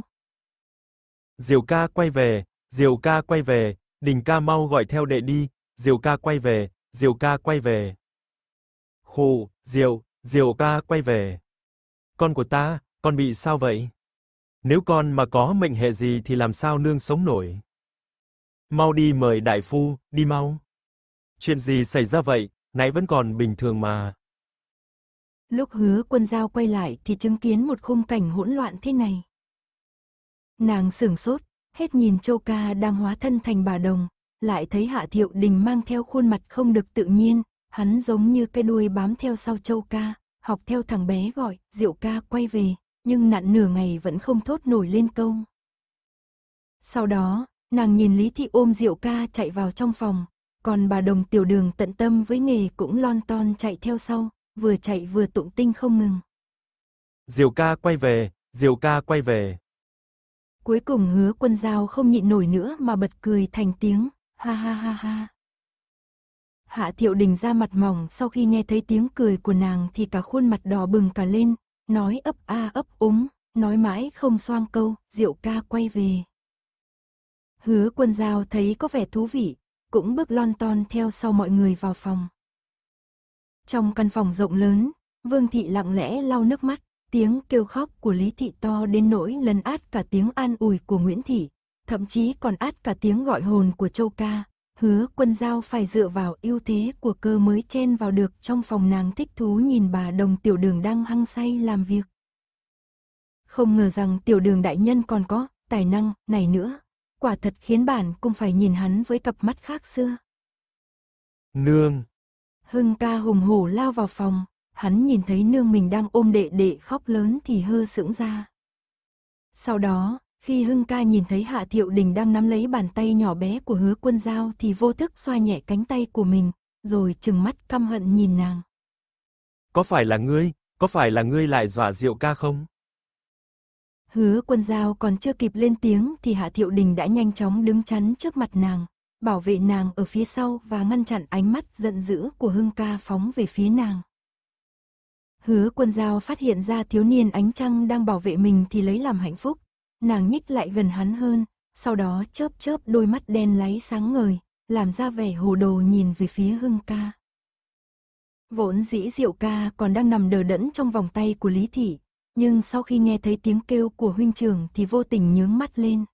Diều ca quay về, Diều ca quay về, Đình ca mau gọi theo đệ đi, Diều ca quay về, Diều ca quay về. Khổ, Diều, Diều ca quay về. Con của ta, con bị sao vậy? Nếu con mà có mệnh hệ gì thì làm sao nương sống nổi? Mau đi mời đại phu, đi mau. Chuyện gì xảy ra vậy, nãy vẫn còn bình thường mà. Lúc hứa quân giao quay lại thì chứng kiến một khung cảnh hỗn loạn thế này. Nàng sửng sốt, hết nhìn châu ca đang hóa thân thành bà đồng, lại thấy hạ thiệu đình mang theo khuôn mặt không được tự nhiên, hắn giống như cái đuôi bám theo sau châu ca, học theo thằng bé gọi, diệu ca quay về, nhưng nặn nửa ngày vẫn không thốt nổi lên câu. Sau đó, nàng nhìn Lý Thị ôm Diệu ca chạy vào trong phòng, còn bà đồng tiểu đường tận tâm với nghề cũng lon ton chạy theo sau, vừa chạy vừa tụng tinh không ngừng. Diều ca quay về, Diều ca quay về. Cuối cùng hứa quân giao không nhịn nổi nữa mà bật cười thành tiếng, ha ha ha ha. Hạ thiệu đình ra mặt mỏng sau khi nghe thấy tiếng cười của nàng thì cả khuôn mặt đỏ bừng cả lên, nói ấp a ấp úng, nói mãi không xoang câu, Diệu ca quay về. Hứa quân giao thấy có vẻ thú vị, cũng bước lon ton theo sau mọi người vào phòng. Trong căn phòng rộng lớn, Vương Thị lặng lẽ lau nước mắt, tiếng kêu khóc của Lý Thị to đến nỗi lần át cả tiếng an ủi của Nguyễn Thị, thậm chí còn át cả tiếng gọi hồn của Châu Ca. Hứa quân giao phải dựa vào ưu thế của cơ mới chen vào được trong phòng nàng thích thú nhìn bà đồng tiểu đường đang hăng say làm việc. Không ngờ rằng tiểu đường đại nhân còn có tài năng này nữa, quả thật khiến bản cũng phải nhìn hắn với cặp mắt khác xưa. Nương, Hưng ca hùng hổ lao vào phòng, hắn nhìn thấy nương mình đang ôm đệ đệ khóc lớn thì hơ sững ra. Sau đó, khi Hưng ca nhìn thấy Hạ Thiệu Đình đang nắm lấy bàn tay nhỏ bé của hứa quân Giao thì vô thức xoa nhẹ cánh tay của mình, rồi trừng mắt căm hận nhìn nàng. Có phải là ngươi, có phải là ngươi lại dọa Diệu ca không? Hứa quân Giao còn chưa kịp lên tiếng thì Hạ Thiệu Đình đã nhanh chóng đứng chắn trước mặt nàng, bảo vệ nàng ở phía sau và ngăn chặn ánh mắt giận dữ của Hưng ca phóng về phía nàng. Hứa quân giao phát hiện ra thiếu niên ánh trăng đang bảo vệ mình thì lấy làm hạnh phúc. Nàng nhích lại gần hắn hơn, sau đó chớp chớp đôi mắt đen láy sáng ngời, làm ra vẻ hồ đồ nhìn về phía Hưng ca. Vốn dĩ Diệu ca còn đang nằm đờ đẫn trong vòng tay của Lý Thị, nhưng sau khi nghe thấy tiếng kêu của huynh trưởng thì vô tình nhướng mắt lên.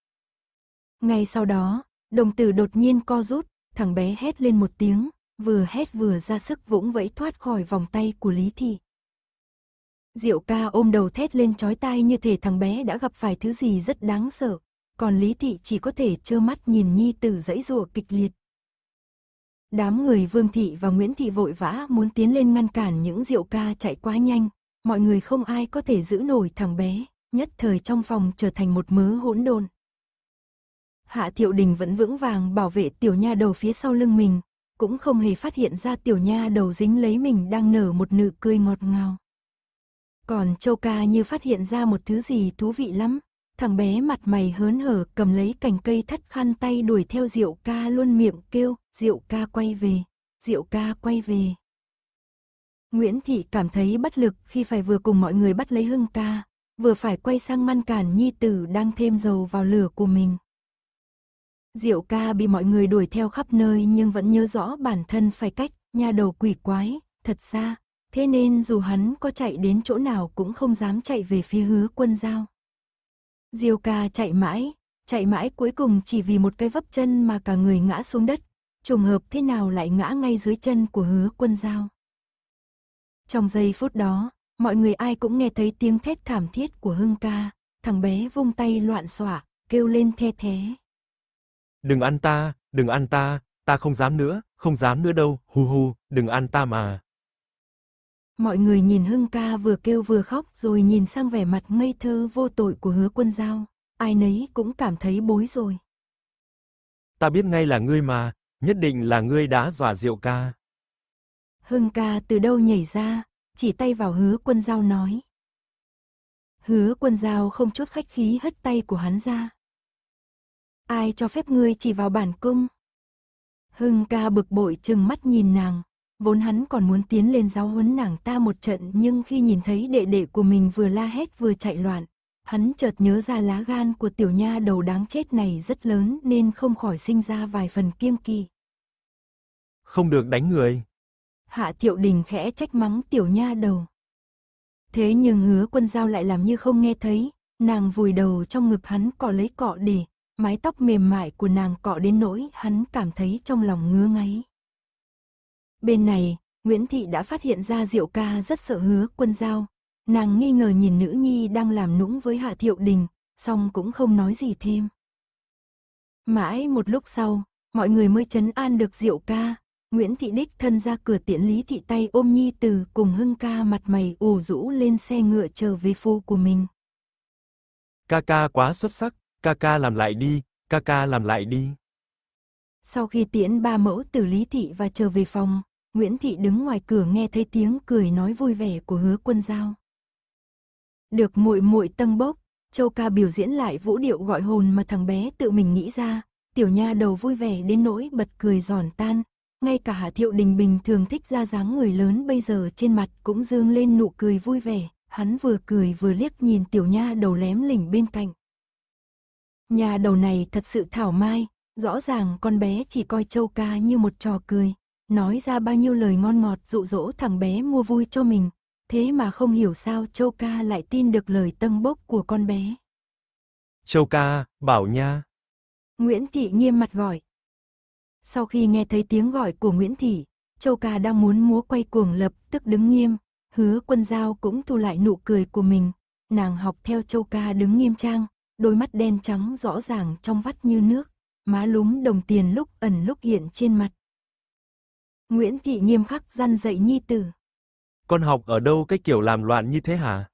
Ngay sau đó, Đồng tử đột nhiên co rút, thằng bé hét lên một tiếng, vừa hét vừa ra sức vũng vẫy thoát khỏi vòng tay của Lý Thị. Diệu ca ôm đầu thét lên chói tai như thể thằng bé đã gặp phải thứ gì rất đáng sợ, còn Lý Thị chỉ có thể trơ mắt nhìn Nhi tử dãy rụa kịch liệt. Đám người Vương Thị và Nguyễn Thị vội vã muốn tiến lên ngăn cản những diệu ca chạy quá nhanh, mọi người không ai có thể giữ nổi thằng bé, nhất thời trong phòng trở thành một mớ hỗn độn. Hạ Thiệu Đình vẫn vững vàng bảo vệ tiểu nha đầu phía sau lưng mình, cũng không hề phát hiện ra tiểu nha đầu dính lấy mình đang nở một nụ cười ngọt ngào. Còn Châu Ca như phát hiện ra một thứ gì thú vị lắm, thằng bé mặt mày hớn hở cầm lấy cành cây thắt khăn tay đuổi theo Diệu Ca luôn miệng kêu, Diệu Ca quay về, Diệu Ca quay về. Nguyễn Thị cảm thấy bất lực khi phải vừa cùng mọi người bắt lấy Hưng Ca, vừa phải quay sang ngăn cản Nhi Tử đang thêm dầu vào lửa của mình. Diệu ca bị mọi người đuổi theo khắp nơi nhưng vẫn nhớ rõ bản thân phải cách nhà đầu quỷ quái, thật xa. Thế nên dù hắn có chạy đến chỗ nào cũng không dám chạy về phía hứa quân giao. Diêu ca chạy mãi, chạy mãi cuối cùng chỉ vì một cái vấp chân mà cả người ngã xuống đất, trùng hợp thế nào lại ngã ngay dưới chân của hứa quân giao. Trong giây phút đó, mọi người ai cũng nghe thấy tiếng thét thảm thiết của Hưng ca, thằng bé vung tay loạn xỏa, kêu lên the thế đừng ăn ta, đừng ăn ta, ta không dám nữa, không dám nữa đâu, hu hu, đừng ăn ta mà. Mọi người nhìn Hưng ca vừa kêu vừa khóc rồi nhìn sang vẻ mặt ngây thơ vô tội của hứa quân giao, ai nấy cũng cảm thấy bối rồi. Ta biết ngay là ngươi mà, nhất định là ngươi đã dọa rượu ca. Hưng ca từ đâu nhảy ra, chỉ tay vào hứa quân giao nói. Hứa quân giao không chút khách khí hất tay của hắn ra ai cho phép ngươi chỉ vào bản cung? Hưng ca bực bội chừng mắt nhìn nàng, vốn hắn còn muốn tiến lên giáo huấn nàng ta một trận nhưng khi nhìn thấy đệ đệ của mình vừa la hét vừa chạy loạn, hắn chợt nhớ ra lá gan của tiểu nha đầu đáng chết này rất lớn nên không khỏi sinh ra vài phần kiêng kỳ. Không được đánh người. Hạ thiệu đình khẽ trách mắng tiểu nha đầu. Thế nhưng hứa quân giao lại làm như không nghe thấy, nàng vùi đầu trong ngực hắn cọ lấy cọ để, mái tóc mềm mại của nàng cọ đến nỗi hắn cảm thấy trong lòng ngứa ngáy. Bên này, Nguyễn Thị đã phát hiện ra Diệu ca rất sợ hứa quân giao. Nàng nghi ngờ nhìn nữ nhi đang làm nũng với Hạ Thiệu Đình, song cũng không nói gì thêm. Mãi một lúc sau, mọi người mới chấn an được Diệu ca. Nguyễn Thị Đích thân ra cửa tiễn Lý Thị tay ôm Nhi Từ cùng Hưng ca mặt mày ủ rũ lên xe ngựa trở về phu của mình. Ca ca quá xuất sắc. Kaka làm lại đi, Kaka làm lại đi. Sau khi tiễn ba mẫu từ Lý Thị và trở về phòng, Nguyễn Thị đứng ngoài cửa nghe thấy tiếng cười nói vui vẻ của hứa quân giao. Được muội muội tâng bốc, Châu ca biểu diễn lại vũ điệu gọi hồn mà thằng bé tự mình nghĩ ra, tiểu nha đầu vui vẻ đến nỗi bật cười giòn tan. Ngay cả Hà Thiệu Đình bình thường thích ra dáng người lớn bây giờ trên mặt cũng dương lên nụ cười vui vẻ, hắn vừa cười vừa liếc nhìn tiểu nha đầu lém lỉnh bên cạnh, Nhà đầu này thật sự thảo mai, rõ ràng con bé chỉ coi châu ca như một trò cười, nói ra bao nhiêu lời ngon ngọt dụ dỗ thằng bé mua vui cho mình, thế mà không hiểu sao châu ca lại tin được lời tâm bốc của con bé. Châu ca, bảo nha. Nguyễn Thị nghiêm mặt gọi. Sau khi nghe thấy tiếng gọi của Nguyễn Thị, Châu Ca đang muốn múa quay cuồng lập tức đứng nghiêm, hứa quân giao cũng thu lại nụ cười của mình. Nàng học theo Châu Ca đứng nghiêm trang, đôi mắt đen trắng rõ ràng trong vắt như nước, má lúm đồng tiền lúc ẩn lúc hiện trên mặt. Nguyễn Thị nghiêm khắc răn dạy nhi tử. Con học ở đâu cái kiểu làm loạn như thế hả?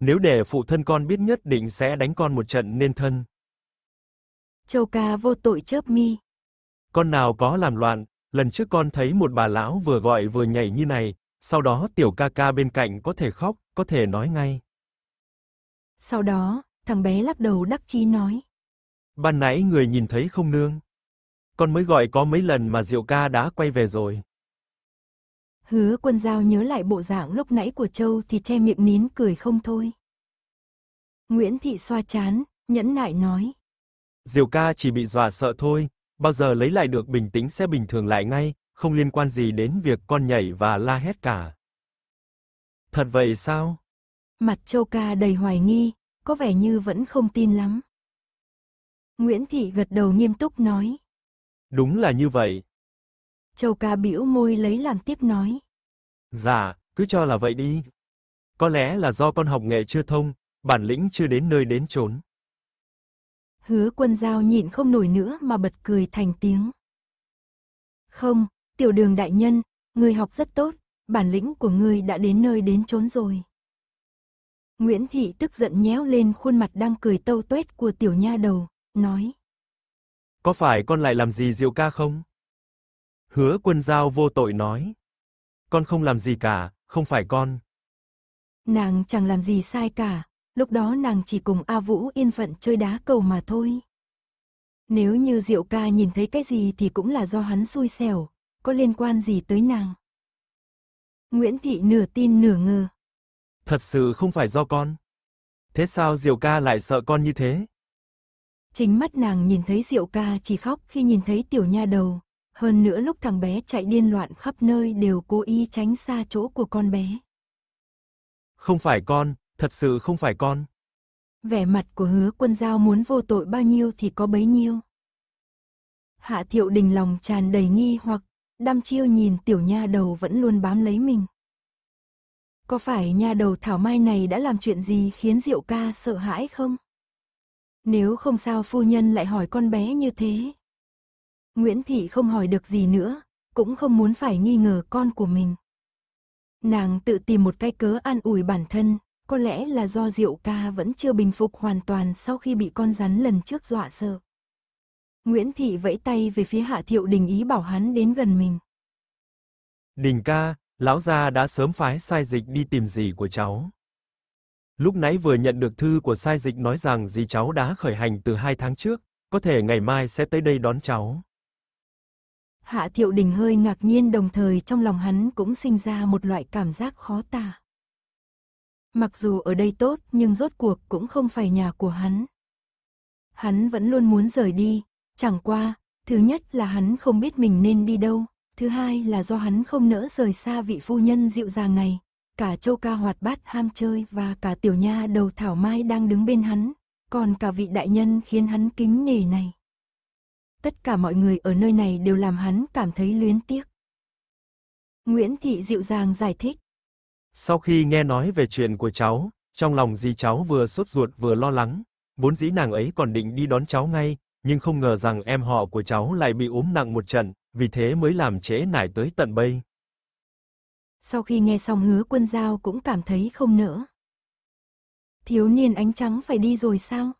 Nếu để phụ thân con biết nhất định sẽ đánh con một trận nên thân. Châu ca vô tội chớp mi. Con nào có làm loạn, lần trước con thấy một bà lão vừa gọi vừa nhảy như này, sau đó tiểu ca ca bên cạnh có thể khóc, có thể nói ngay. Sau đó, Thằng bé lắc đầu đắc chí nói. Ban nãy người nhìn thấy không nương? Con mới gọi có mấy lần mà Diệu ca đã quay về rồi. Hứa quân giao nhớ lại bộ dạng lúc nãy của Châu thì che miệng nín cười không thôi. Nguyễn Thị xoa chán, nhẫn nại nói. diệu ca chỉ bị dọa sợ thôi, bao giờ lấy lại được bình tĩnh sẽ bình thường lại ngay, không liên quan gì đến việc con nhảy và la hét cả. Thật vậy sao? Mặt Châu ca đầy hoài nghi, có vẻ như vẫn không tin lắm. Nguyễn Thị gật đầu nghiêm túc nói. Đúng là như vậy. Châu ca bĩu môi lấy làm tiếp nói. Dạ, cứ cho là vậy đi. Có lẽ là do con học nghệ chưa thông, bản lĩnh chưa đến nơi đến chốn. Hứa quân giao nhịn không nổi nữa mà bật cười thành tiếng. Không, tiểu đường đại nhân, người học rất tốt, bản lĩnh của người đã đến nơi đến chốn rồi. Nguyễn Thị tức giận nhéo lên khuôn mặt đang cười tâu tuét của tiểu nha đầu, nói. Có phải con lại làm gì Diệu ca không? Hứa quân giao vô tội nói. Con không làm gì cả, không phải con. Nàng chẳng làm gì sai cả, lúc đó nàng chỉ cùng A Vũ yên phận chơi đá cầu mà thôi. Nếu như Diệu ca nhìn thấy cái gì thì cũng là do hắn xui xẻo, có liên quan gì tới nàng. Nguyễn Thị nửa tin nửa ngờ, Thật sự không phải do con. Thế sao Diệu ca lại sợ con như thế? Chính mắt nàng nhìn thấy Diệu ca chỉ khóc khi nhìn thấy tiểu nha đầu. Hơn nữa lúc thằng bé chạy điên loạn khắp nơi đều cố ý tránh xa chỗ của con bé. Không phải con, thật sự không phải con. Vẻ mặt của hứa quân giao muốn vô tội bao nhiêu thì có bấy nhiêu. Hạ thiệu đình lòng tràn đầy nghi hoặc, đăm chiêu nhìn tiểu nha đầu vẫn luôn bám lấy mình. Có phải nhà đầu Thảo Mai này đã làm chuyện gì khiến Diệu ca sợ hãi không? Nếu không sao phu nhân lại hỏi con bé như thế. Nguyễn Thị không hỏi được gì nữa, cũng không muốn phải nghi ngờ con của mình. Nàng tự tìm một cái cớ an ủi bản thân, có lẽ là do Diệu ca vẫn chưa bình phục hoàn toàn sau khi bị con rắn lần trước dọa sợ. Nguyễn Thị vẫy tay về phía Hạ Thiệu Đình ý bảo hắn đến gần mình. Đình ca, lão gia đã sớm phái sai dịch đi tìm dì của cháu. Lúc nãy vừa nhận được thư của sai dịch nói rằng dì cháu đã khởi hành từ hai tháng trước, có thể ngày mai sẽ tới đây đón cháu. Hạ Thiệu Đình hơi ngạc nhiên đồng thời trong lòng hắn cũng sinh ra một loại cảm giác khó tả. Mặc dù ở đây tốt nhưng rốt cuộc cũng không phải nhà của hắn. Hắn vẫn luôn muốn rời đi, chẳng qua, thứ nhất là hắn không biết mình nên đi đâu, Thứ hai là do hắn không nỡ rời xa vị phu nhân dịu dàng này. Cả châu ca hoạt bát ham chơi và cả tiểu nha đầu thảo mai đang đứng bên hắn, còn cả vị đại nhân khiến hắn kính nể này. Tất cả mọi người ở nơi này đều làm hắn cảm thấy luyến tiếc. Nguyễn Thị dịu dàng giải thích. Sau khi nghe nói về chuyện của cháu, trong lòng dì cháu vừa sốt ruột vừa lo lắng, vốn dĩ nàng ấy còn định đi đón cháu ngay, nhưng không ngờ rằng em họ của cháu lại bị ốm nặng một trận, vì thế mới làm trễ nải tới tận bây. Sau khi nghe xong hứa quân giao cũng cảm thấy không nỡ. Thiếu niên ánh trắng phải đi rồi sao?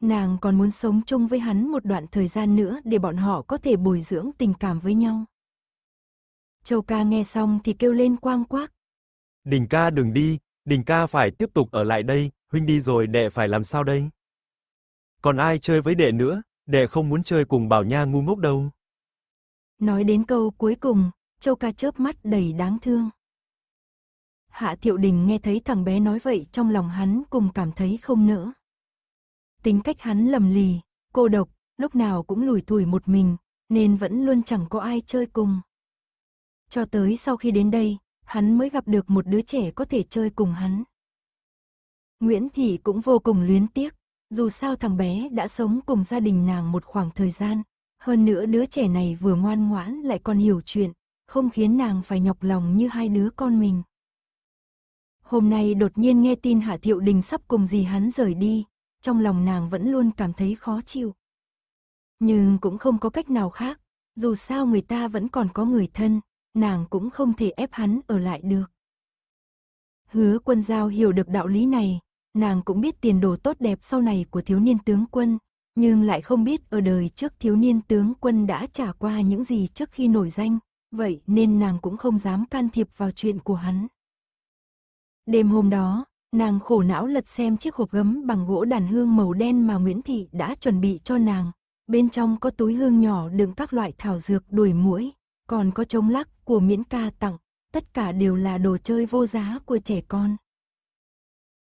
Nàng còn muốn sống chung với hắn một đoạn thời gian nữa để bọn họ có thể bồi dưỡng tình cảm với nhau. Châu ca nghe xong thì kêu lên quang quác. Đình ca đừng đi, đình ca phải tiếp tục ở lại đây, huynh đi rồi đệ phải làm sao đây? Còn ai chơi với đệ nữa, đệ không muốn chơi cùng bảo nha ngu ngốc đâu. Nói đến câu cuối cùng, Châu Ca chớp mắt đầy đáng thương. Hạ Thiệu Đình nghe thấy thằng bé nói vậy trong lòng hắn cùng cảm thấy không nỡ. Tính cách hắn lầm lì, cô độc, lúc nào cũng lủi thủi một mình, nên vẫn luôn chẳng có ai chơi cùng. Cho tới sau khi đến đây, hắn mới gặp được một đứa trẻ có thể chơi cùng hắn. Nguyễn Thị cũng vô cùng luyến tiếc, dù sao thằng bé đã sống cùng gia đình nàng một khoảng thời gian, hơn nữa đứa trẻ này vừa ngoan ngoãn lại còn hiểu chuyện, không khiến nàng phải nhọc lòng như hai đứa con mình. Hôm nay đột nhiên nghe tin Hạ Thiệu Đình sắp cùng dì hắn rời đi, trong lòng nàng vẫn luôn cảm thấy khó chịu. Nhưng cũng không có cách nào khác, dù sao người ta vẫn còn có người thân, nàng cũng không thể ép hắn ở lại được. Hứa quân giao hiểu được đạo lý này, nàng cũng biết tiền đồ tốt đẹp sau này của thiếu niên tướng quân, nhưng lại không biết ở đời trước thiếu niên tướng quân đã trả qua những gì trước khi nổi danh, vậy nên nàng cũng không dám can thiệp vào chuyện của hắn. Đêm hôm đó, nàng khổ não lật xem chiếc hộp gấm bằng gỗ đàn hương màu đen mà Nguyễn Thị đã chuẩn bị cho nàng. Bên trong có túi hương nhỏ đựng các loại thảo dược đuổi muỗi, còn có trống lắc của miễn ca tặng, tất cả đều là đồ chơi vô giá của trẻ con.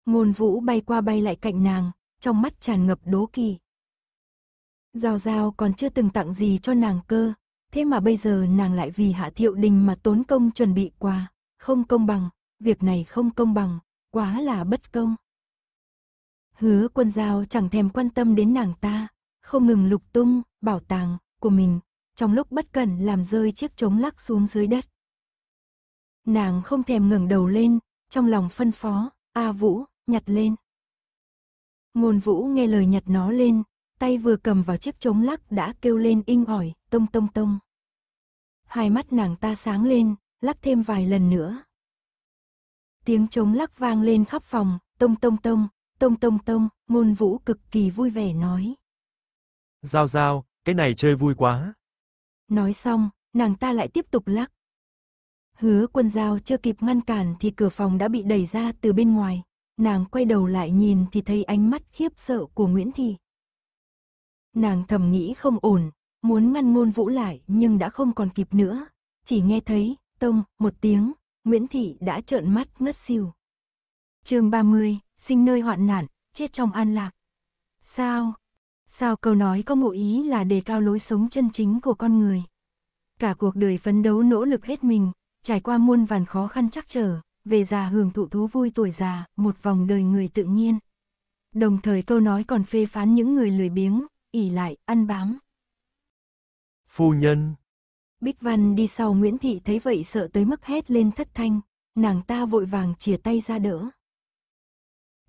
Ngôn vũ bay qua bay lại cạnh nàng, trong mắt tràn ngập đố kỳ, Giao Giao còn chưa từng tặng gì cho nàng cơ, thế mà bây giờ nàng lại vì Hạ Thiệu Đình mà tốn công chuẩn bị quà, không công bằng, việc này không công bằng, quá là bất công. Hứa quân giao chẳng thèm quan tâm đến nàng ta, không ngừng lục tung, bảo tàng, của mình, trong lúc bất cẩn làm rơi chiếc trống lắc xuống dưới đất. Nàng không thèm ngẩng đầu lên, trong lòng phân phó, A Vũ, nhặt lên. Ngôn Vũ nghe lời nhặt nó lên, Tay vừa cầm vào chiếc trống lắc đã kêu lên inh ỏi, tông tông tông. Hai mắt nàng ta sáng lên, lắc thêm vài lần nữa. Tiếng trống lắc vang lên khắp phòng, tông tông tông, tông tông tông, ngôn vũ cực kỳ vui vẻ nói. Giao giao, cái này chơi vui quá. Nói xong, nàng ta lại tiếp tục lắc. Hứa quân giao chưa kịp ngăn cản thì cửa phòng đã bị đẩy ra từ bên ngoài. Nàng quay đầu lại nhìn thì thấy ánh mắt khiếp sợ của Nguyễn Thị. Nàng thầm nghĩ không ổn, muốn ngăn ngôn vũ lại nhưng đã không còn kịp nữa. Chỉ nghe thấy, tông, một tiếng, Nguyễn Thị đã trợn mắt ngất xỉu. chương 30, sinh nơi hoạn nạn, chết trong an lạc. Sao? Sao câu nói có ngụ ý là đề cao lối sống chân chính của con người? Cả cuộc đời phấn đấu nỗ lực hết mình, trải qua muôn vàn khó khăn chắc trở, về già hưởng thụ thú vui tuổi già, một vòng đời người tự nhiên. Đồng thời câu nói còn phê phán những người lười biếng, ỉ lại, ăn bám. Phu nhân. Bích Văn đi sau Nguyễn Thị thấy vậy sợ tới mức hét lên thất thanh, nàng ta vội vàng chìa tay ra đỡ.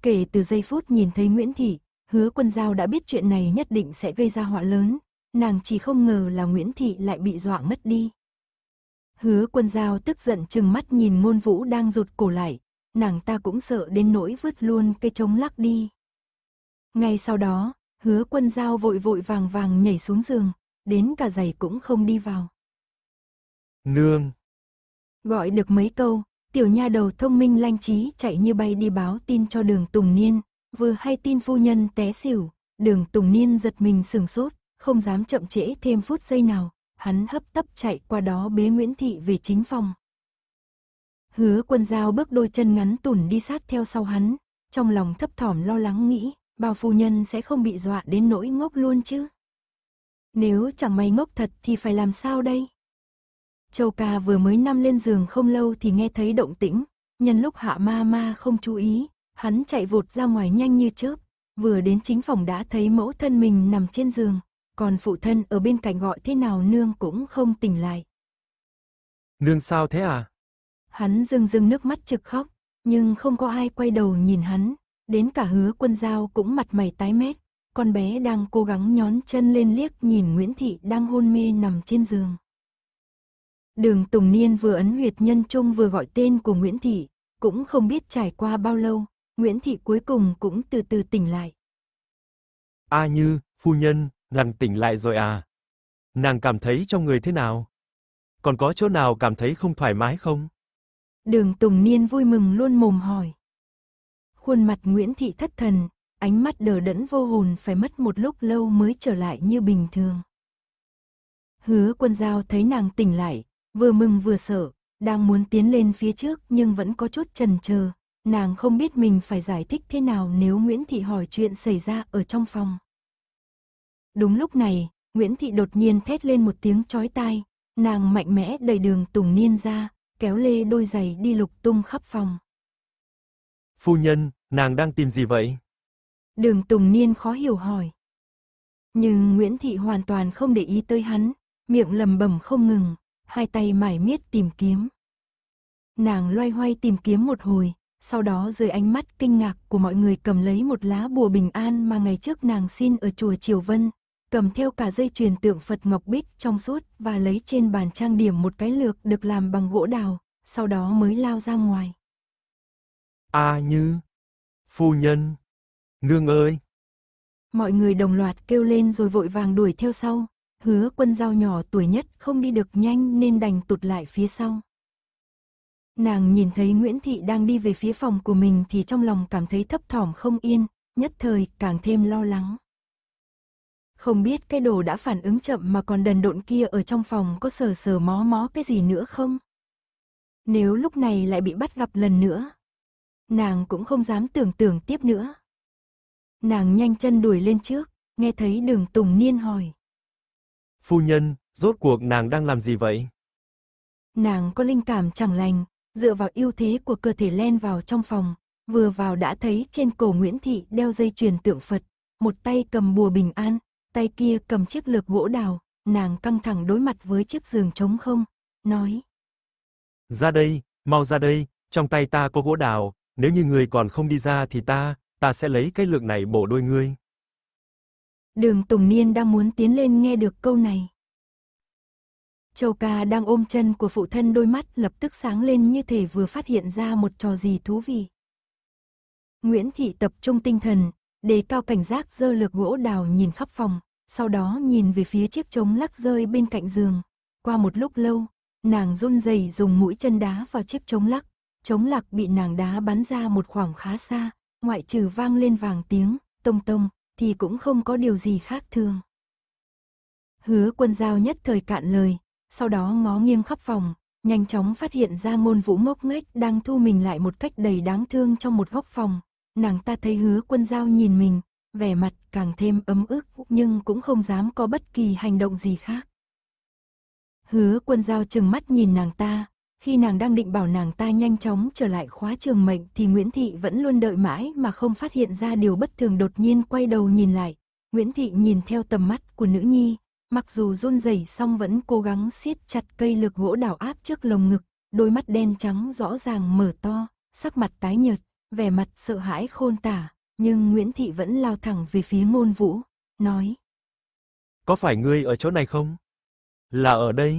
Kể từ giây phút nhìn thấy Nguyễn Thị, hứa quân giao đã biết chuyện này nhất định sẽ gây ra họa lớn, nàng chỉ không ngờ là Nguyễn Thị lại bị dọa mất đi. Hứa quân giao tức giận chừng mắt nhìn ngôn vũ đang rụt cổ lại, nàng ta cũng sợ đến nỗi vứt luôn cây trống lắc đi. Ngay sau đó, Hứa quân giao vội vội vàng vàng nhảy xuống giường, đến cả giày cũng không đi vào. Nương! Gọi được mấy câu, tiểu nha đầu thông minh lanh trí chạy như bay đi báo tin cho đường Tùng Niên, vừa hay tin phu nhân té xỉu, đường Tùng Niên giật mình sừng sốt, không dám chậm trễ thêm phút giây nào, hắn hấp tấp chạy qua đó bế Nguyễn Thị về chính phòng. Hứa quân giao bước đôi chân ngắn tủn đi sát theo sau hắn, trong lòng thấp thỏm lo lắng nghĩ, bao phu nhân sẽ không bị dọa đến nỗi ngốc luôn chứ. Nếu chẳng may ngốc thật thì phải làm sao đây? Châu ca vừa mới nằm lên giường không lâu thì nghe thấy động tĩnh, nhân lúc hạ ma ma không chú ý, hắn chạy vụt ra ngoài nhanh như chớp, vừa đến chính phòng đã thấy mẫu thân mình nằm trên giường, còn phụ thân ở bên cạnh gọi thế nào nương cũng không tỉnh lại. Nương sao thế à? Hắn rưng rưng nước mắt trực khóc, nhưng không có ai quay đầu nhìn hắn. Đến cả hứa quân giao cũng mặt mày tái mét, con bé đang cố gắng nhón chân lên liếc nhìn Nguyễn Thị đang hôn mê nằm trên giường. Đường Tùng Niên vừa ấn huyệt nhân trung vừa gọi tên của Nguyễn Thị, cũng không biết trải qua bao lâu, Nguyễn Thị cuối cùng cũng từ từ tỉnh lại. A à Như, phu nhân, nàng tỉnh lại rồi à? Nàng cảm thấy trong người thế nào? Còn có chỗ nào cảm thấy không thoải mái không? Đường Tùng Niên vui mừng luôn mồm hỏi. Khuôn mặt Nguyễn Thị thất thần, ánh mắt đờ đẫn vô hồn phải mất một lúc lâu mới trở lại như bình thường. Hứa quân giao thấy nàng tỉnh lại, vừa mừng vừa sợ, đang muốn tiến lên phía trước nhưng vẫn có chút chần chờ. Nàng không biết mình phải giải thích thế nào nếu Nguyễn Thị hỏi chuyện xảy ra ở trong phòng. Đúng lúc này, Nguyễn Thị đột nhiên thét lên một tiếng chói tai, nàng mạnh mẽ đẩy đường Tùng Niên ra, kéo lê đôi giày đi lục tung khắp phòng. Phu nhân, nàng đang tìm gì vậy? Đường Tùng Niên khó hiểu hỏi. Nhưng Nguyễn Thị hoàn toàn không để ý tới hắn, miệng lầm bầm không ngừng, hai tay mải miết tìm kiếm. Nàng loay hoay tìm kiếm một hồi, sau đó dưới ánh mắt kinh ngạc của mọi người cầm lấy một lá bùa bình an mà ngày trước nàng xin ở chùa Triều Vân, cầm theo cả dây chuyền tượng Phật Ngọc Bích trong suốt và lấy trên bàn trang điểm một cái lược được làm bằng gỗ đào, sau đó mới lao ra ngoài. A Như, phu nhân, nương ơi. Mọi người đồng loạt kêu lên rồi vội vàng đuổi theo sau, hứa quân dao nhỏ tuổi nhất không đi được nhanh nên đành tụt lại phía sau. Nàng nhìn thấy Nguyễn Thị đang đi về phía phòng của mình thì trong lòng cảm thấy thấp thỏm không yên, nhất thời càng thêm lo lắng. Không biết cái đồ đã phản ứng chậm mà còn đần độn kia ở trong phòng có sờ sờ mó mó cái gì nữa không? Nếu lúc này lại bị bắt gặp lần nữa, nàng cũng không dám tưởng tượng tiếp nữa. Nàng nhanh chân đuổi lên trước, nghe thấy đường Tùng Niên hỏi. Phu nhân, rốt cuộc nàng đang làm gì vậy? Nàng có linh cảm chẳng lành, dựa vào ưu thế của cơ thể len vào trong phòng, vừa vào đã thấy trên cổ Nguyễn Thị đeo dây chuyền tượng Phật, một tay cầm bùa bình an, tay kia cầm chiếc lược gỗ đào, nàng căng thẳng đối mặt với chiếc giường trống không, nói. Ra đây, mau ra đây, trong tay ta có gỗ đào, nếu như ngươi còn không đi ra thì ta, ta sẽ lấy cái lược này bổ đôi ngươi. Đường Tùng Niên đang muốn tiến lên nghe được câu này. Châu ca đang ôm chân của phụ thân đôi mắt lập tức sáng lên như thể vừa phát hiện ra một trò gì thú vị. Nguyễn Thị tập trung tinh thần, đề cao cảnh giác dơ lược gỗ đào nhìn khắp phòng, sau đó nhìn về phía chiếc trống lắc rơi bên cạnh giường. Qua một lúc lâu, nàng run rẩy dùng mũi chân đá vào chiếc trống lắc, chống lạc bị nàng đá bắn ra một khoảng khá xa, ngoại trừ vang lên vàng tiếng, tông tông, thì cũng không có điều gì khác thường. Hứa quân giao nhất thời cạn lời, sau đó ngó nghiêng khắp phòng, nhanh chóng phát hiện ra ngôn vũ mốc nghếch đang thu mình lại một cách đầy đáng thương trong một góc phòng. Nàng ta thấy hứa quân giao nhìn mình, vẻ mặt càng thêm ấm ức nhưng cũng không dám có bất kỳ hành động gì khác. Hứa quân giao chừng mắt nhìn nàng ta, khi nàng đang định bảo nàng ta nhanh chóng trở lại khóa trường mệnh thì Nguyễn Thị vẫn luôn đợi mãi mà không phát hiện ra điều bất thường đột nhiên quay đầu nhìn lại. Nguyễn Thị nhìn theo tầm mắt của nữ nhi, mặc dù run rẩy song vẫn cố gắng siết chặt cây lược gỗ đảo áp trước lồng ngực, đôi mắt đen trắng rõ ràng mở to, sắc mặt tái nhợt, vẻ mặt sợ hãi khôn tả, nhưng Nguyễn Thị vẫn lao thẳng về phía ngôn vũ, nói. Có phải ngươi ở chỗ này không? Là ở đây?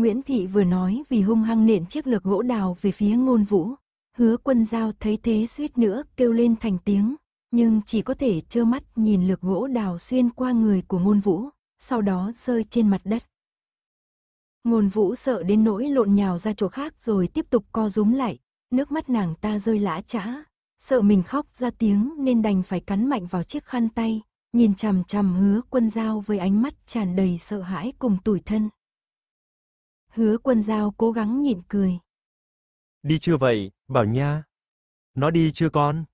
Nguyễn Thị vừa nói vì hung hăng nện chiếc lược gỗ đào về phía ngôn vũ. Hứa quân giao thấy thế suýt nữa kêu lên thành tiếng, nhưng chỉ có thể trơ mắt nhìn lược gỗ đào xuyên qua người của ngôn vũ, sau đó rơi trên mặt đất. Ngôn vũ sợ đến nỗi lộn nhào ra chỗ khác rồi tiếp tục co rúm lại, nước mắt nàng ta rơi lã chã, sợ mình khóc ra tiếng nên đành phải cắn mạnh vào chiếc khăn tay, nhìn chằm chằm hứa quân giao với ánh mắt tràn đầy sợ hãi cùng tủi thân. Hứa quân giao cố gắng nhịn cười. Đi chưa vậy, bảo nha. Nó đi chưa con?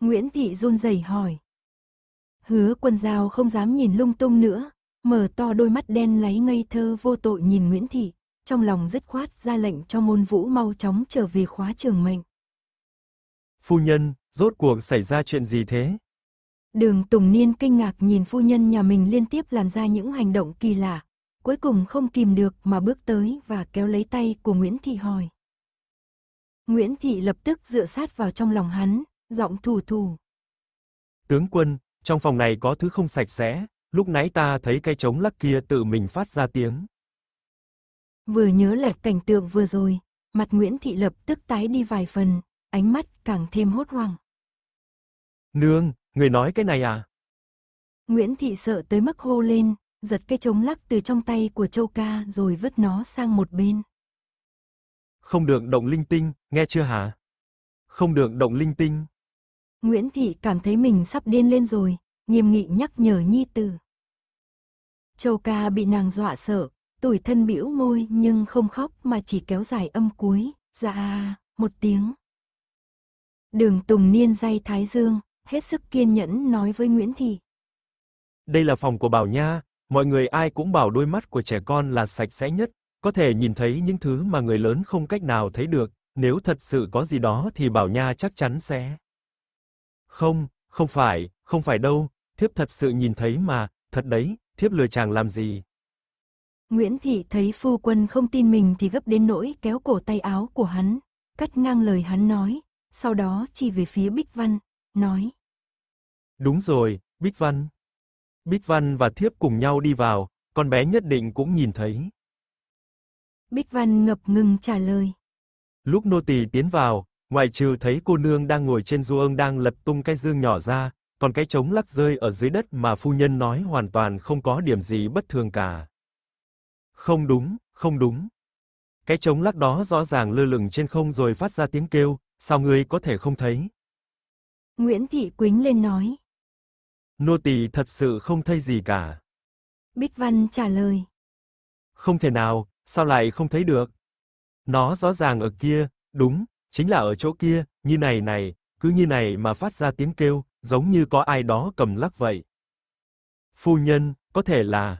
Nguyễn Thị run rẩy hỏi. Hứa quân giao không dám nhìn lung tung nữa, mở to đôi mắt đen lấy ngây thơ vô tội nhìn Nguyễn Thị, trong lòng dứt khoát ra lệnh cho môn vũ mau chóng trở về khóa trường mệnh. Phu nhân, rốt cuộc xảy ra chuyện gì thế? Đường Tùng Niên kinh ngạc nhìn phu nhân nhà mình liên tiếp làm ra những hành động kỳ lạ, cuối cùng không kìm được mà bước tới và kéo lấy tay của Nguyễn Thị hỏi. Nguyễn Thị lập tức dựa sát vào trong lòng hắn, giọng thủ thủ: Tướng quân, trong phòng này có thứ không sạch sẽ, lúc nãy ta thấy cây trống lắc kia tự mình phát ra tiếng. Vừa nhớ lại cảnh tượng vừa rồi, mặt Nguyễn Thị lập tức tái đi vài phần, ánh mắt càng thêm hốt hoảng. Nương, người nói cái này à? Nguyễn Thị sợ tới mức hô lên, giật cây chống lắc từ trong tay của Châu Ca rồi vứt nó sang một bên. Không được động linh tinh, nghe chưa hả? Không được động linh tinh. Nguyễn Thị cảm thấy mình sắp điên lên rồi, nghiêm nghị nhắc nhở Nhi Tử. Châu Ca bị nàng dọa sợ, tủi thân bĩu môi nhưng không khóc mà chỉ kéo dài âm cuối, dạ, một tiếng. Đường Tùng Niên dây Thái Dương, hết sức kiên nhẫn nói với Nguyễn Thị. Đây là phòng của Bảo Nha, mọi người ai cũng bảo đôi mắt của trẻ con là sạch sẽ nhất, có thể nhìn thấy những thứ mà người lớn không cách nào thấy được, nếu thật sự có gì đó thì Bảo Nha chắc chắn sẽ. Không, không phải, không phải đâu, thiếp thật sự nhìn thấy mà, thật đấy, thiếp lừa chàng làm gì? Nguyễn Thị thấy phu quân không tin mình thì gấp đến nỗi kéo cổ tay áo của hắn, cắt ngang lời hắn nói, sau đó chỉ về phía Bích Văn, nói. Đúng rồi, Bích Văn. Bích Văn và Thiếp cùng nhau đi vào, con bé nhất định cũng nhìn thấy. Bích Văn ngập ngừng trả lời. Lúc nô tỳ tiến vào, ngoại trừ thấy cô nương đang ngồi trên du ương đang lật tung cái dương nhỏ ra, còn cái trống lắc rơi ở dưới đất mà phu nhân nói hoàn toàn không có điểm gì bất thường cả. Không đúng, không đúng. Cái trống lắc đó rõ ràng lơ lửng trên không rồi phát ra tiếng kêu, sao ngươi có thể không thấy? Nguyễn Thị Quýnh lên nói. Nô tỳ thật sự không thấy gì cả. Bích Văn trả lời. Không thể nào, sao lại không thấy được? Nó rõ ràng ở kia, đúng, chính là ở chỗ kia, như này này, cứ như này mà phát ra tiếng kêu, giống như có ai đó cầm lắc vậy. Phu nhân, có thể là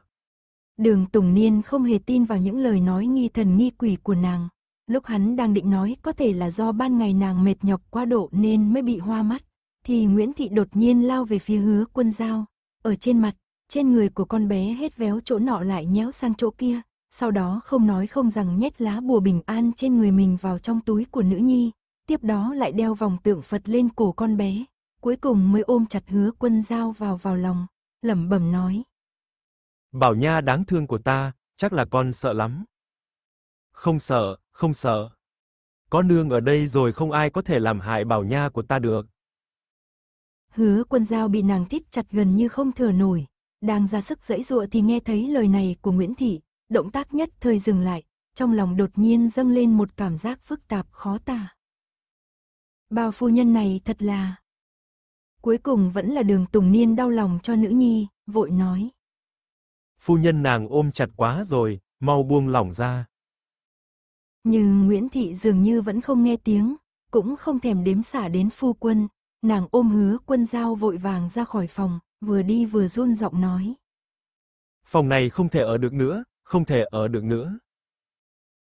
Đường Tùng Niên không hề tin vào những lời nói nghi thần nghi quỷ của nàng. Lúc hắn đang định nói có thể là do ban ngày nàng mệt nhọc quá độ nên mới bị hoa mắt thì Nguyễn Thị đột nhiên lao về phía hứa quân dao, ở trên mặt, trên người của con bé hết véo chỗ nọ lại nhéo sang chỗ kia, sau đó không nói không rằng nhét lá bùa bình an trên người mình vào trong túi của nữ nhi, tiếp đó lại đeo vòng tượng Phật lên cổ con bé, cuối cùng mới ôm chặt hứa quân dao vào vào lòng, lẩm bẩm nói. Bảo Nha đáng thương của ta, chắc là con sợ lắm. Không sợ, không sợ. Có nương ở đây rồi không ai có thể làm hại Bảo Nha của ta được. Hứa quân dao bị nàng thít chặt gần như không thở nổi. Đang ra sức dẫy dụa thì nghe thấy lời này của Nguyễn Thị, động tác nhất thời dừng lại, trong lòng đột nhiên dâng lên một cảm giác phức tạp khó tả. Bao phu nhân này thật là... Cuối cùng vẫn là đường Tùng Niên đau lòng cho nữ nhi, vội nói. Phu nhân nàng ôm chặt quá rồi, mau buông lỏng ra. Nhưng Nguyễn Thị dường như vẫn không nghe tiếng, cũng không thèm đếm xả đến phu quân, Nàng ôm hứa quân dao vội vàng ra khỏi phòng, vừa đi vừa run giọng nói. Phòng này không thể ở được nữa, không thể ở được nữa.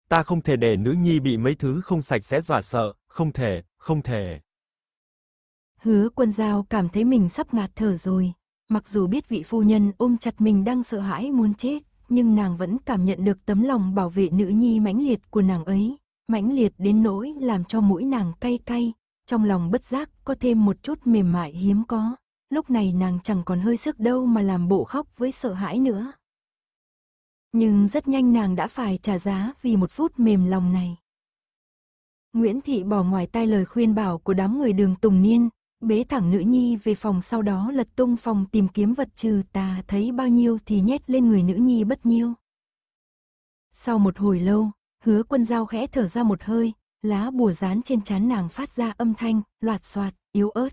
Ta không thể để nữ nhi bị mấy thứ không sạch sẽ dọa sợ, không thể, không thể. Hứa quân dao cảm thấy mình sắp ngạt thở rồi. Mặc dù biết vị phu nhân ôm chặt mình đang sợ hãi muốn chết, nhưng nàng vẫn cảm nhận được tấm lòng bảo vệ nữ nhi mãnh liệt của nàng ấy. Mãnh liệt đến nỗi làm cho mũi nàng cay cay, trong lòng bất giác có thêm một chút mềm mại hiếm có, lúc này nàng chẳng còn hơi sức đâu mà làm bộ khóc với sợ hãi nữa. Nhưng rất nhanh nàng đã phải trả giá vì một phút mềm lòng này. Nguyễn Thị bỏ ngoài tai lời khuyên bảo của đám người đường Tùng Niên, bế thẳng nữ nhi về phòng sau đó lật tung phòng tìm kiếm vật trừ ta thấy bao nhiêu thì nhét lên người nữ nhi bất nhiêu. Sau một hồi lâu, hứa quân giao khẽ thở ra một hơi, lá bùa dán trên trán nàng phát ra âm thanh, loạt xoạt yếu ớt.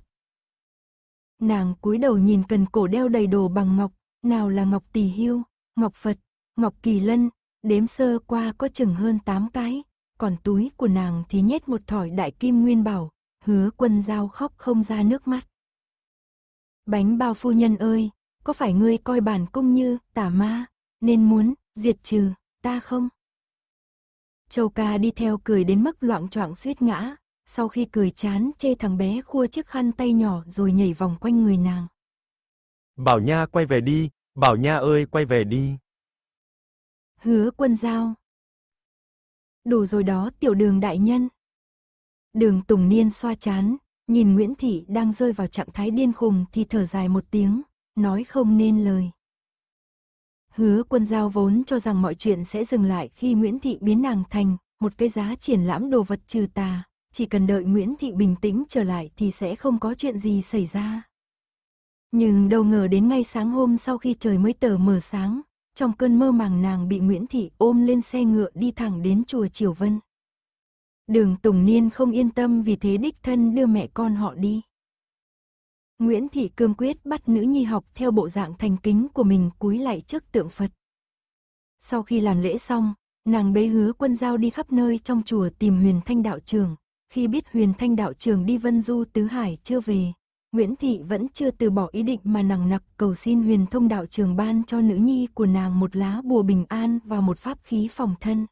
Nàng cúi đầu nhìn cần cổ đeo đầy đồ bằng ngọc, nào là ngọc tỳ hưu, ngọc Phật, ngọc kỳ lân, đếm sơ qua có chừng hơn tám cái, còn túi của nàng thì nhét một thỏi đại kim nguyên bảo, hứa quân giao khóc không ra nước mắt. Bánh bao phu nhân ơi, có phải ngươi coi bản cung như tà ma, nên muốn diệt trừ ta không? Châu ca đi theo cười đến mức loạn choạng suýt ngã, sau khi cười chán chê thằng bé khua chiếc khăn tay nhỏ rồi nhảy vòng quanh người nàng. Bảo Nha quay về đi, Bảo Nha ơi quay về đi. Hứa quân giao. Đủ rồi đó tiểu đường đại nhân. Đường Tùng Niên xoa chán, nhìn Nguyễn Thị đang rơi vào trạng thái điên khùng thì thở dài một tiếng, nói không nên lời. Hứa quân giao vốn cho rằng mọi chuyện sẽ dừng lại khi Nguyễn Thị biến nàng thành một cái giá triển lãm đồ vật trừ tà, chỉ cần đợi Nguyễn Thị bình tĩnh trở lại thì sẽ không có chuyện gì xảy ra. Nhưng đâu ngờ đến ngay sáng hôm sau khi trời mới tờ mờ sáng, trong cơn mơ màng nàng bị Nguyễn Thị ôm lên xe ngựa đi thẳng đến chùa Triều Vân. Đường Tùng Niên không yên tâm vì thế đích thân đưa mẹ con họ đi. Nguyễn Thị cương quyết bắt nữ nhi học theo bộ dạng thành kính của mình cúi lại trước tượng Phật. Sau khi làm lễ xong, nàng bế hứa quân giao đi khắp nơi trong chùa tìm huyền thanh đạo trường. Khi biết huyền thanh đạo trường đi vân du tứ hải chưa về, Nguyễn Thị vẫn chưa từ bỏ ý định mà nàng nặc cầu xin huyền thông đạo trường ban cho nữ nhi của nàng một lá bùa bình an và một pháp khí phòng thân.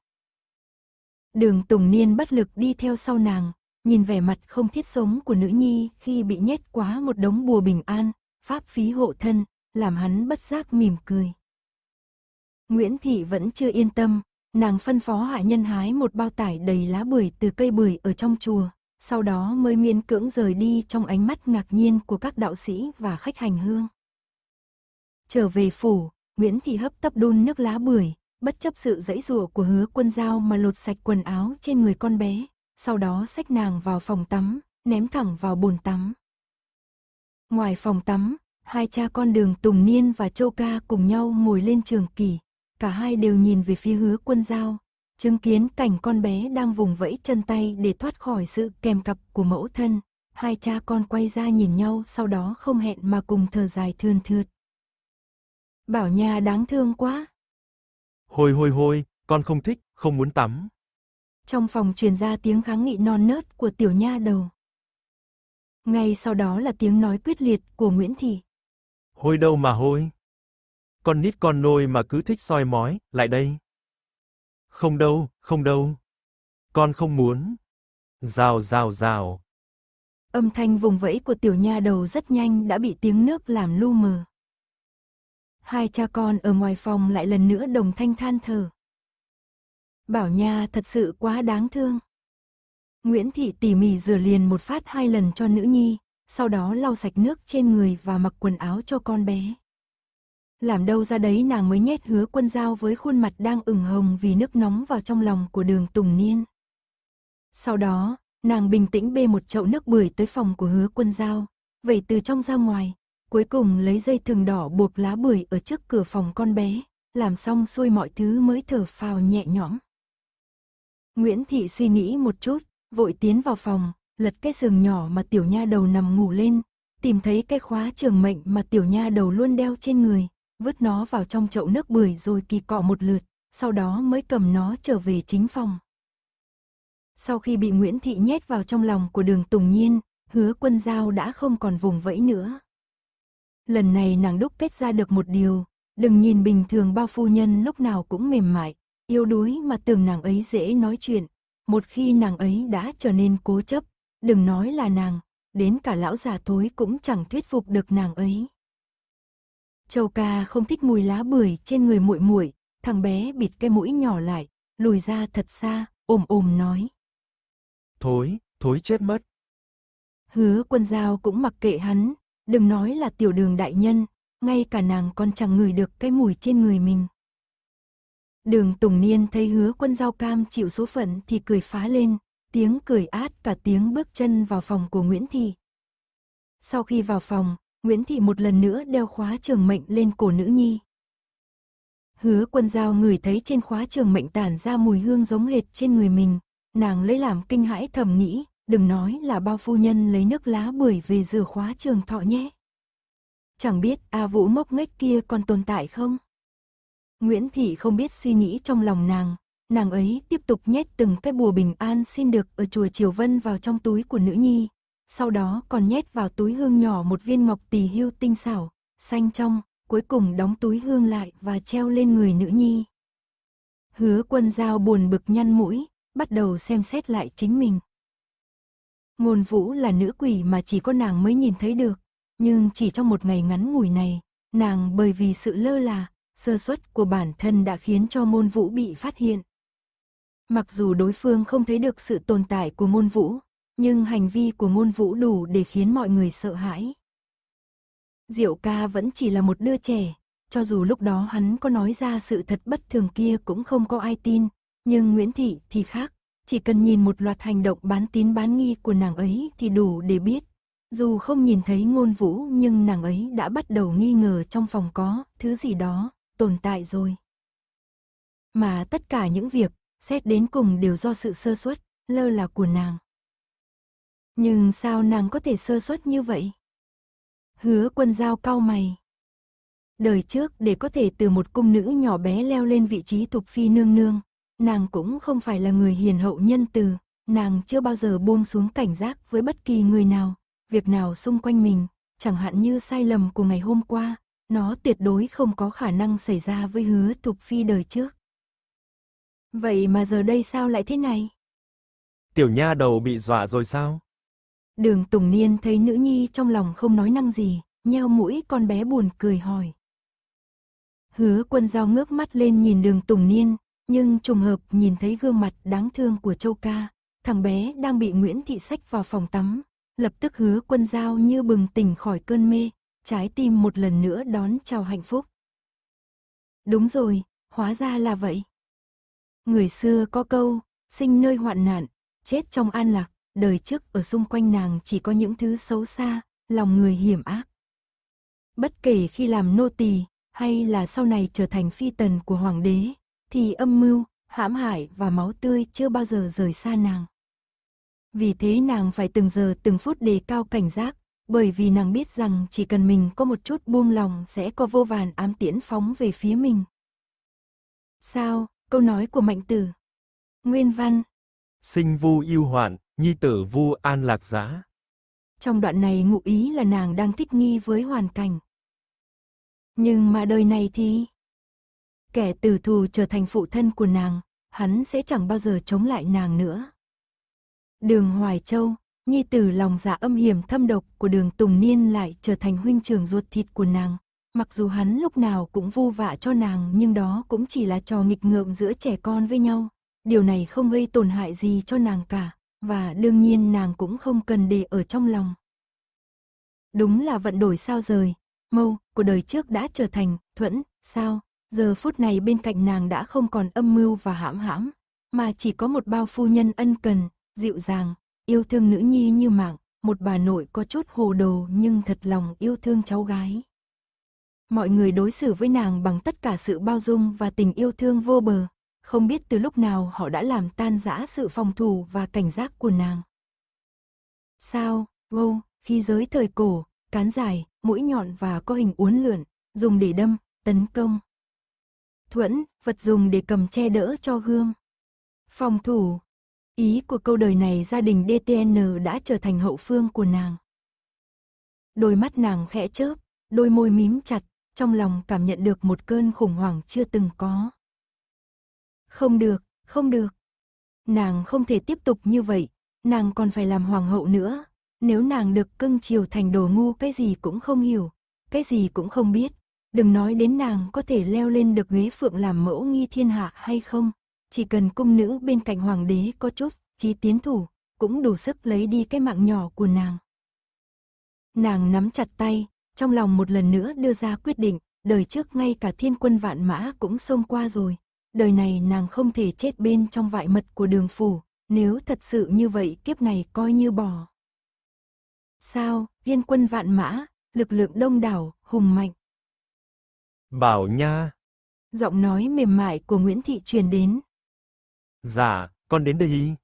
Đường Tùng Niên bất lực đi theo sau nàng, Nhìn vẻ mặt không thiết sống của nữ nhi khi bị nhét quá một đống bùa bình an, pháp phí hộ thân, làm hắn bất giác mỉm cười. Nguyễn Thị vẫn chưa yên tâm, nàng phân phó hạ nhân hái một bao tải đầy lá bưởi từ cây bưởi ở trong chùa, sau đó mới miên cưỡng rời đi trong ánh mắt ngạc nhiên của các đạo sĩ và khách hành hương. Trở về phủ, Nguyễn Thị hấp tấp đun nước lá bưởi, bất chấp sự dãy rủa của hứa quân giao mà lột sạch quần áo trên người con bé, sau đó xách nàng vào phòng tắm, ném thẳng vào bồn tắm. Ngoài phòng tắm, hai cha con đường Tùng Niên và Châu Ca cùng nhau ngồi lên trường kỳ. Cả hai đều nhìn về phía hứa quân giao, chứng kiến cảnh con bé đang vùng vẫy chân tay để thoát khỏi sự kèm cặp của mẫu thân. Hai cha con quay ra nhìn nhau sau đó không hẹn mà cùng thở dài thườn thượt. Bảo nhà đáng thương quá. hôi hôi hôi, con không thích, không muốn tắm. Trong phòng truyền ra tiếng kháng nghị non nớt của tiểu nha đầu. Ngay sau đó là tiếng nói quyết liệt của Nguyễn Thị. Hôi đâu mà hôi. Con nít con nôi mà cứ thích soi mói, lại đây. Không đâu, không đâu. Con không muốn. Rào rào rào. Âm thanh vùng vẫy của tiểu nha đầu rất nhanh đã bị tiếng nước làm lu mờ. Hai cha con ở ngoài phòng lại lần nữa đồng thanh than thở. Bảo Nha thật sự quá đáng thương. Nguyễn Thị tỉ mỉ rửa liền một phát hai lần cho nữ nhi, sau đó lau sạch nước trên người và mặc quần áo cho con bé. Làm đâu ra đấy nàng mới nhét hứa quân dao với khuôn mặt đang ửng hồng vì nước nóng vào trong lòng của đường Tùng Niên. Sau đó, nàng bình tĩnh bê một chậu nước bưởi tới phòng của hứa quân dao, vẩy từ trong ra ngoài, cuối cùng lấy dây thừng đỏ buộc lá bưởi ở trước cửa phòng con bé, làm xong xuôi mọi thứ mới thở phào nhẹ nhõm. Nguyễn Thị suy nghĩ một chút, vội tiến vào phòng, lật cái giường nhỏ mà tiểu nha đầu nằm ngủ lên, tìm thấy cái khóa trường mệnh mà tiểu nha đầu luôn đeo trên người, vứt nó vào trong chậu nước bưởi rồi kỳ cọ một lượt, sau đó mới cầm nó trở về chính phòng. Sau khi bị Nguyễn Thị nhét vào trong lòng của đường Tùng Nhiên, hứa quân giao đã không còn vùng vẫy nữa. Lần này nàng đúc kết ra được một điều, đừng nhìn bình thường bao phu nhân lúc nào cũng mềm mại, yếu đuối mà tưởng nàng ấy dễ nói chuyện. Một khi nàng ấy đã trở nên cố chấp, đừng nói là nàng, đến cả lão già thối cũng chẳng thuyết phục được nàng ấy. Châu ca không thích mùi lá bưởi trên người muội muội, thằng bé bịt cái mũi nhỏ lại, lùi ra thật xa, ồm ồm nói. Thối, thối chết mất. Hứa quân giao cũng mặc kệ hắn, đừng nói là tiểu đường đại nhân, ngay cả nàng còn chẳng ngửi được cái mùi trên người mình. Đường Tùng Niên thấy hứa quân giao cam chịu số phận thì cười phá lên, tiếng cười át cả tiếng bước chân vào phòng của Nguyễn Thị. Sau khi vào phòng, Nguyễn Thị một lần nữa đeo khóa trường mệnh lên cổ nữ nhi. Hứa quân giao người thấy trên khóa trường mệnh tản ra mùi hương giống hệt trên người mình, nàng lấy làm kinh hãi thầm nghĩ, đừng nói là bao phu nhân lấy nước lá bưởi về rửa khóa trường thọ nhé. Chẳng biết A Vũ mốc ngách kia còn tồn tại không? Nguyễn Thị không biết suy nghĩ trong lòng nàng. Nàng ấy tiếp tục nhét từng cái bùa bình an xin được ở chùa Triều Vân vào trong túi của nữ nhi. Sau đó còn nhét vào túi hương nhỏ một viên ngọc tỳ hưu tinh xảo, xanh trong, cuối cùng đóng túi hương lại và treo lên người nữ nhi. Hứa quân giao buồn bực nhăn mũi, bắt đầu xem xét lại chính mình. Ngôn vũ là nữ quỷ mà chỉ có nàng mới nhìn thấy được, nhưng chỉ trong một ngày ngắn ngủi này, nàng bởi vì sự lơ là, sơ suất của bản thân đã khiến cho môn vũ bị phát hiện. Mặc dù đối phương không thấy được sự tồn tại của môn vũ, nhưng hành vi của môn vũ đủ để khiến mọi người sợ hãi. Diệu ca vẫn chỉ là một đứa trẻ, cho dù lúc đó hắn có nói ra sự thật bất thường kia cũng không có ai tin, nhưng Nguyễn Thị thì khác, chỉ cần nhìn một loạt hành động bán tín bán nghi của nàng ấy thì đủ để biết. Dù không nhìn thấy ngôn vũ nhưng nàng ấy đã bắt đầu nghi ngờ trong phòng có thứ gì đó, tồn tại rồi. Mà tất cả những việc, xét đến cùng đều do sự sơ suất, lơ là của nàng. Nhưng sao nàng có thể sơ suất như vậy? Hứa quân giao cau mày. Đời trước để có thể từ một cung nữ nhỏ bé leo lên vị trí thục phi nương nương, nàng cũng không phải là người hiền hậu nhân từ, nàng chưa bao giờ buông xuống cảnh giác với bất kỳ người nào, việc nào xung quanh mình, chẳng hạn như sai lầm của ngày hôm qua, nó tuyệt đối không có khả năng xảy ra với hứa Thục Phi đời trước. Vậy mà giờ đây sao lại thế này? Tiểu nha đầu bị dọa rồi sao? Đường Tùng Niên thấy nữ nhi trong lòng không nói năng gì, nheo mũi con bé buồn cười hỏi. Hứa quân giao ngước mắt lên nhìn đường Tùng Niên, nhưng trùng hợp nhìn thấy gương mặt đáng thương của Châu Ca, thằng bé đang bị Nguyễn Thị Sách vào phòng tắm. Lập tức hứa quân giao như bừng tỉnh khỏi cơn mê, trái tim một lần nữa đón chào hạnh phúc. Đúng rồi, hóa ra là vậy. Người xưa có câu, sinh nơi hoạn nạn, chết trong an lạc, đời trước ở xung quanh nàng chỉ có những thứ xấu xa, lòng người hiểm ác. Bất kể khi làm nô tỳ hay là sau này trở thành phi tần của hoàng đế, thì âm mưu, hãm hại và máu tươi chưa bao giờ rời xa nàng. Vì thế nàng phải từng giờ từng phút đề cao cảnh giác, bởi vì nàng biết rằng chỉ cần mình có một chút buông lòng sẽ có vô vàn ám tiễn phóng về phía mình. Sao, câu nói của mạnh tử. Nguyên văn. Sinh vu yêu hoạn, nhi tử vu an lạc giá. Trong đoạn này ngụ ý là nàng đang thích nghi với hoàn cảnh. Nhưng mà đời này thì... Kẻ tử thù trở thành phụ thân của nàng, hắn sẽ chẳng bao giờ chống lại nàng nữa. Đường Hoài Châu, nhi tử lòng dạ âm hiểm thâm độc của đường Tùng Niên lại trở thành huynh trưởng ruột thịt của nàng. Mặc dù hắn lúc nào cũng vu vạ cho nàng nhưng đó cũng chỉ là trò nghịch ngợm giữa trẻ con với nhau. Điều này không gây tổn hại gì cho nàng cả, và đương nhiên nàng cũng không cần để ở trong lòng. Đúng là vận đổi sao rời, mâu của đời trước đã trở thành thuẫn, sao, giờ phút này bên cạnh nàng đã không còn âm mưu và hãm hãm, mà chỉ có một bao phu nhân ân cần, dịu dàng, yêu thương nữ nhi như mạng, một bà nội có chút hồ đồ nhưng thật lòng yêu thương cháu gái. Mọi người đối xử với nàng bằng tất cả sự bao dung và tình yêu thương vô bờ, không biết từ lúc nào họ đã làm tan rã sự phòng thủ và cảnh giác của nàng. Sao, vô, khi giới thời cổ, cán dài, mũi nhọn và có hình uốn lượn, dùng để đâm, tấn công. Thuẫn, vật dùng để cầm che đỡ cho gương. Phòng thủ, Ý của câu đời này gia đình DTN đã trở thành hậu phương của nàng. Đôi mắt nàng khẽ chớp, đôi môi mím chặt, trong lòng cảm nhận được một cơn khủng hoảng chưa từng có. Không được, không được. Nàng không thể tiếp tục như vậy, nàng còn phải làm hoàng hậu nữa. Nếu nàng được cưng chiều thành đồ ngu cái gì cũng không hiểu, cái gì cũng không biết. Đừng nói đến nàng có thể leo lên được ghế phượng làm mẫu nghi thiên hạ hay không chỉ cần cung nữ bên cạnh hoàng đế có chút chí tiến thủ, cũng đủ sức lấy đi cái mạng nhỏ của nàng. Nàng nắm chặt tay, trong lòng một lần nữa đưa ra quyết định, đời trước ngay cả thiên quân vạn mã cũng xông qua rồi. Đời này nàng không thể chết bên trong vại mật của đường phủ, nếu thật sự như vậy kiếp này coi như bỏ. Sao, viên quân vạn mã, lực lượng đông đảo, hùng mạnh. Bảo nha. Giọng nói mềm mại của Nguyễn Thị truyền đến, Dạ, con đến đây.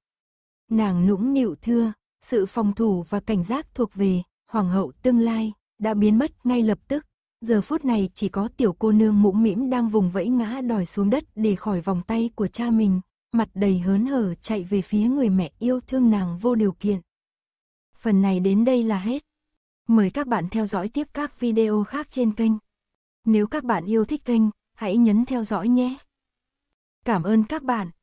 Nàng nũng nịu thưa, sự phòng thủ và cảnh giác thuộc về hoàng hậu tương lai đã biến mất ngay lập tức. Giờ phút này chỉ có tiểu cô nương mũm mĩm đang vùng vẫy ngã đòi xuống đất để khỏi vòng tay của cha mình, mặt đầy hớn hở chạy về phía người mẹ yêu thương nàng vô điều kiện. Phần này đến đây là hết. Mời các bạn theo dõi tiếp các video khác trên kênh. Nếu các bạn yêu thích kênh, hãy nhấn theo dõi nhé. Cảm ơn các bạn.